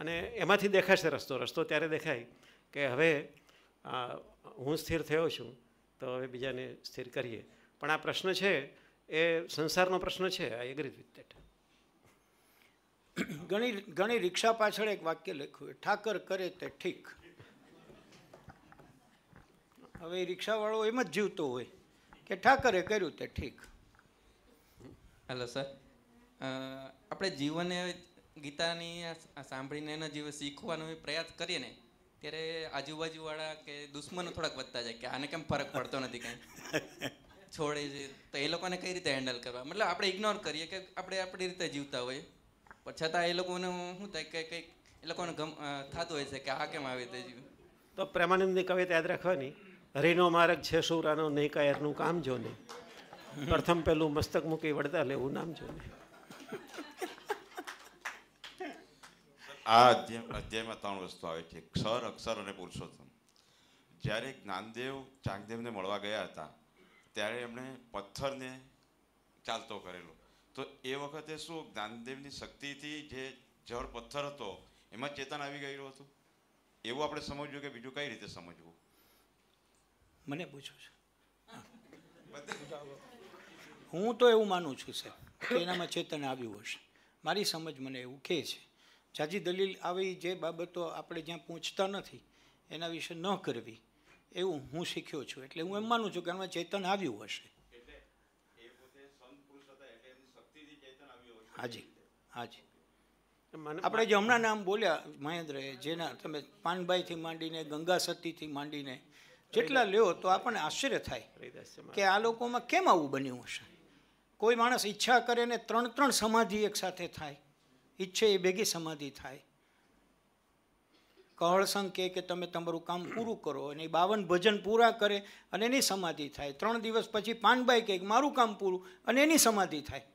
અને એમાંથી દેખાશે રસ્તો રસ્તો ત્યારે દેખાય કે હવે હું સ્થિર થયો છું તો હવે બીજાને સ્થિર કરીએ પણ આ પ્રશ્ન છે એ સંસારનો પ્રશ્ન છે આ એગ્રી વિથ ઘણી ઘણી રિક્ષા પાછળ એક વાક્ય લખ્યું ઠાકર કરે તે ઠીક હવે એ રિક્ષાવાળો એમ જ જીવતો હોય કે ઠાકરે કર્યું તે ઠીક હેલો સર આપણે જીવને ગીતાની સાંભળીને એના જીવ શીખવાનો પ્રયાસ કરીએ ને ત્યારે આજુબાજુવાળા કે દુશ્મનો થોડાક વધતા જાય કે આને કેમ ફરક પડતો નથી કાંઈ છોડે છે તો એ લોકોને કઈ રીતે હેન્ડલ કરવા મતલબ આપણે ઇગ્નોર કરીએ કે આપણે આપણી રીતે જીવતા હોઈએ પણ છતાં એ લોકોને શું થાય કે કંઈક એ લોકોને ગમ થતું હોય છે કે આ કેમ આવી રીતે જીવ્યું તો પ્રેમાનંદની કવિતા યાદ રાખવાની હરીનો માર્ગ છે સુરાનો નહીં કાયરનું કામ જો ને પ્રથમ પહેલું મસ્તક મૂકી વળતા લેવું નામ જો ને આ અધ્યાયમાં ત્રણ વસ્તુ આવે છે ક્ષર અક્ષર અને પુરુષોત્તમ જ્યારે જ્ઞાનદેવ ચાંગદેવને મળવા ગયા હતા ત્યારે એમણે પથ્થરને ચાલતો કરેલો તો એ વખતે શું જ્ઞાનદેવની શક્તિથી જે જળ પથ્થર હતો એમાં ચેતન આવી ગયેલું હતું એવું આપણે સમજવું કે બીજું કઈ રીતે સમજવું મને પૂછો છો હું તો એવું માનું છું સાહેબ એનામાં ચેતન આવ્યું હશે મારી સમજ મને એવું કહે છે જાજી દલીલ આવી જે બાબતો આપણે જ્યાં પહોંચતા નથી એના વિશે ન કરવી એવું હું શીખ્યો છું એટલે હું એમ માનું છું કે એમાં ચેતન આવ્યું હશે હાજી હાજી આપણે જે હમણાં નામ બોલ્યા મહેન્દ્ર જેના તમે પાનબાઈથી માંડીને ગંગા સતીથી માંડીને જેટલા લ્યો તો આપણને આશ્ચર્ય થાય કે આ લોકોમાં કેમ આવું બન્યું હશે કોઈ માણસ ઈચ્છા કરે ને ત્રણ ત્રણ સમાધિ એક સાથે થાય ઈચ્છે એ ભેગી સમાધિ થાય કહળસંગ કહે કે તમે તમારું કામ પૂરું કરો અને એ બાવન ભજન પૂરા કરે અને એની સમાધિ થાય ત્રણ દિવસ પછી પાનબાઈ કહે મારું કામ પૂરું અને એની સમાધિ થાય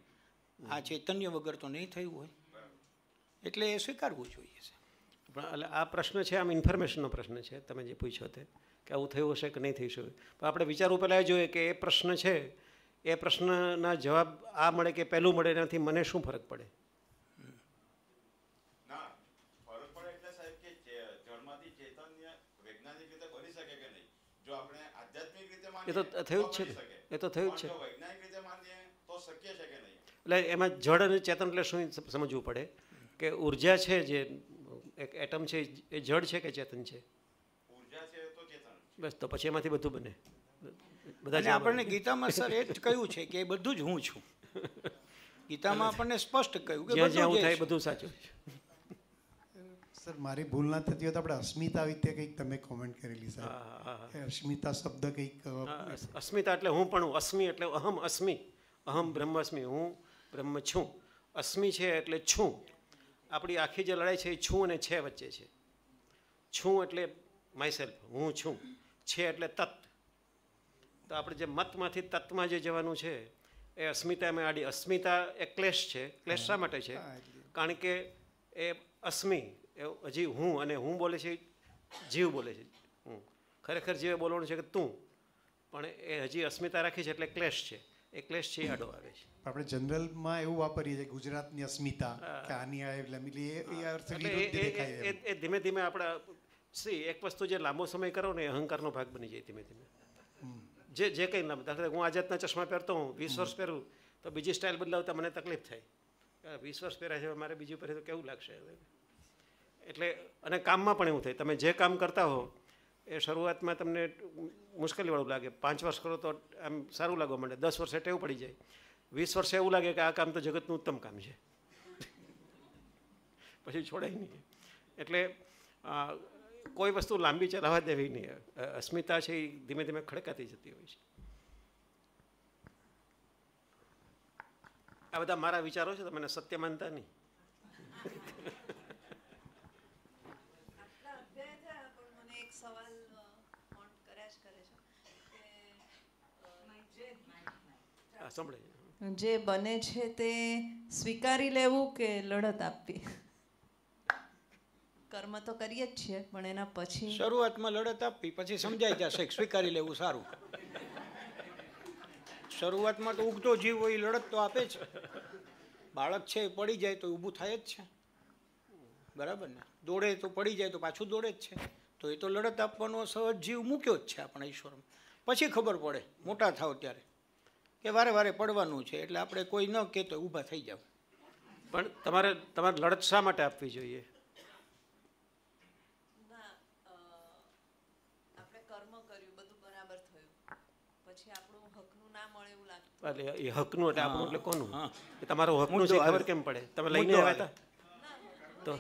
આ ચૈતન્ય વગર તો નહીં થયું હોય એટલે એ સ્વીકારવું જોઈએ છે પણ એટલે આ પ્રશ્ન છે આમ ઇન્ફોર્મેશનનો પ્રશ્ન છે તમે જે પૂછ્યો તે કે આવું થયું હશે કે નહીં થઈ શકે પણ આપણે વિચારવું પહેલાં એ જોઈએ કે એ પ્રશ્ન છે એ પ્રશ્નના જવાબ આ મળે કે પહેલું મળે એનાથી મને શું ફરક પડે એ તો થયું જ છે ને એ તો થયું જ છે એટલે એમાં જળ અને ચેતન એટલે શું સમજવું પડે કે ઉર્જા છે જે એક એટમ છે એ જળ છે કે ચેતન છે બસ તો પછી એમાંથી બધું બને બધા આપણને ગીતામાં સર એ જ કહ્યું છે કે બધું જ હું છું ગીતામાં આપણને સ્પષ્ટ કહ્યું કે જ્યાં જ્યાં હું થાય બધું સાચું છે સર મારી ભૂલ ના થતી હોય તો આપણે અસ્મિતા વિશે કંઈક તમે કોમેન્ટ કરેલી સર અસ્મિતા શબ્દ કંઈક અસ્મિતા એટલે હું પણ અસ્મિ એટલે અહમ અસ્મિ અહમ બ્રહ્માસ્મિ હું બ્રહ્મ છું અસ્મિ છે એટલે છું આપણી આખી જે લડાઈ છે એ છું અને છે વચ્ચે છે છું એટલે માયસેલ્ફ હું છું છે એટલે તત્ તો આપણે જે મતમાંથી તત્માં જે જવાનું છે એ અસ્મિતા મેં આડી અસ્મિતા એ ક્લેશ છે ક્લેશ શા માટે છે કારણ કે એ અસ્મિ એવું હજી હું અને હું બોલે છે જીવ બોલે છે હું ખરેખર જીવે બોલવાનું છે કે તું પણ એ હજી અસ્મિતા રાખી છે એટલે ક્લેશ છે એ ક્લેશ છે આડો આવે છે આપણે જનરલમાં એવું વાપરીએ છીએ ગુજરાતની અસ્મિતા કે આની એટલે એ ધીમે ધીમે આપણા સી એક વસ્તુ જે લાંબો સમય કરો ને એ અહંકારનો ભાગ બની જાય ધીમે ધીમે જે જે કંઈ ના દાખલા હું આ જાતના ચશ્મા પહેરતો હું વીસ વર્ષ પહેરું તો બીજી સ્ટાઇલ બદલાવતા મને તકલીફ થાય વીસ વર્ષ પહેર્યા છે મારે બીજું પહેરે તો કેવું લાગશે હવે એટલે અને કામમાં પણ એવું થાય તમે જે કામ કરતા હો એ શરૂઆતમાં તમને મુશ્કેલીવાળું લાગે પાંચ વર્ષ કરો તો આમ સારું લાગવા માંડે દસ વર્ષે ટેવ પડી જાય વીસ વર્ષે એવું લાગે કે આ કામ તો જગતનું ઉત્તમ કામ છે પછી છોડાય નહીં એટલે કોઈ વસ્તુ લાંબી ચલાવવા દેવી નહીં અસ્મિતા છે એ ધીમે ધીમે ખડકાતી જતી હોય છે આ બધા મારા વિચારો છે તમને સત્ય માનતા નહીં હા સંભળાય જે બને છે તે સ્વીકારી લેવું કે લડત આપવી કર્મ તો કરીએ જ છીએ પણ એના પછી શરૂઆતમાં લડત આપવી પછી સમજાઈ જશે સ્વીકારી લેવું સારું શરૂઆતમાં તો ઉગતો જીવ હોય એ લડત તો આપે છે બાળક છે પડી જાય તો ઊભું થાય જ છે બરાબર ને દોડે તો પડી જાય તો પાછું દોડે જ છે તો એ તો લડત આપવાનો સહજ જીવ મૂક્યો જ છે આપણા ઈશ્વરમાં પછી ખબર પડે મોટા થાવ ત્યારે કે વારે વારે પડવાનું છે એટલે આપણે કોઈ ન કહેતો ઊભા થઈ જાઓ પણ તમારે તમારે લડત શા માટે આપવી જોઈએ એટલે એ હકનું એટલે એટલે કોનું તમારું હકનું છે કેમ પડે તમે લઈને આવ્યા હતા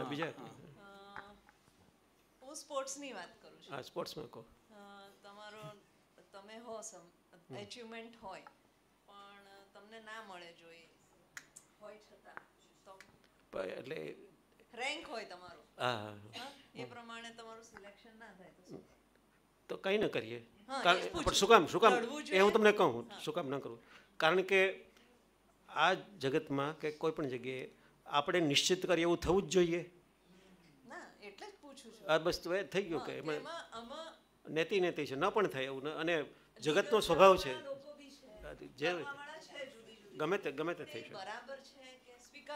તો બીજા હું સ્પોર્ટ્સની વાત હા સ્પોર્ટ્સમાં કહો તમારો તમે હો સમ એચિવમેન્ટ હોય પણ તમને ના મળે જોઈએ હોય છતાં તો એટલે રેન્ક હોય તમારો હા એ પ્રમાણે તમારું સિલેક્શન ના થાય તો તો કંઈ ન કરીએ પણ શું કામ શું કામ એ હું તમને કહું શું કામ ન કરું કારણ કે આ જગતમાં કે કોઈ પણ જગ્યાએ આપણે નિશ્ચિત કરીએ એવું થવું જ જોઈએ આ બસ એ થઈ ગયું કે એમાં નેતી નેતી છે ન પણ થાય એવું અને જગતનો સ્વભાવ છે જે ગમે તે ગમે તે થઈ શકે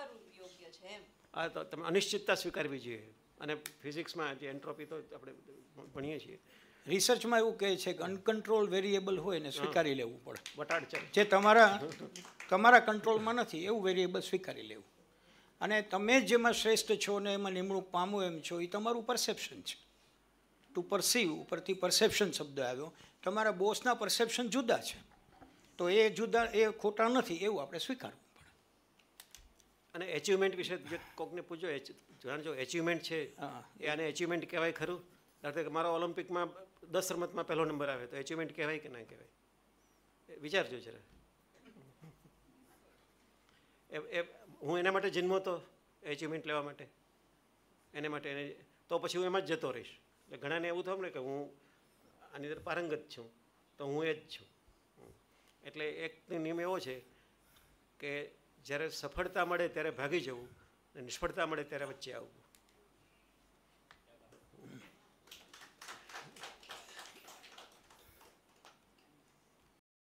આ તો તમે અનિશ્ચિતતા સ્વીકારવી જોઈએ અને ફિઝિક્સમાં જે એન્ટ્રોપી તો આપણે ભણીએ છીએ રિસર્ચમાં એવું કહે છે કે અનકન્ટ્રોલ વેરિયેબલ હોય ને સ્વીકારી લેવું પડે વટાડ જે તમારા તમારા કંટ્રોલમાં નથી એવું વેરિયેબલ સ્વીકારી લેવું અને તમે જેમાં શ્રેષ્ઠ છો ને એમાં નિમણૂક પામો એમ છો એ તમારું પરસેપ્શન છે ટુ પરસીવ ઉપરથી પરસેપ્શન શબ્દ આવ્યો તમારા બોસના પરસેપ્શન જુદા છે તો એ જુદા એ ખોટા નથી એવું આપણે સ્વીકારવું પડે અને એચિવમેન્ટ વિશે જે કોકને પૂછો જાણજો એચિવમેન્ટ છે એ આને એચિવમેન્ટ કહેવાય ખરું એટલે કે મારો ઓલિમ્પિકમાં દસ રમતમાં પહેલો નંબર આવે તો એચિવમેન્ટ કહેવાય કે ના કહેવાય વિચારજો જરા એ હું એના માટે જન્મો હતો અચિવમેન્ટ લેવા માટે એને માટે એને તો પછી હું એમાં જ જતો રહીશ એટલે ઘણાને એવું થયું ને કે હું આની અંદર પારંગત છું તો હું એ જ છું એટલે એક નિયમ એવો છે કે જ્યારે સફળતા મળે ત્યારે ભાગી જવું અને નિષ્ફળતા મળે ત્યારે વચ્ચે આવવું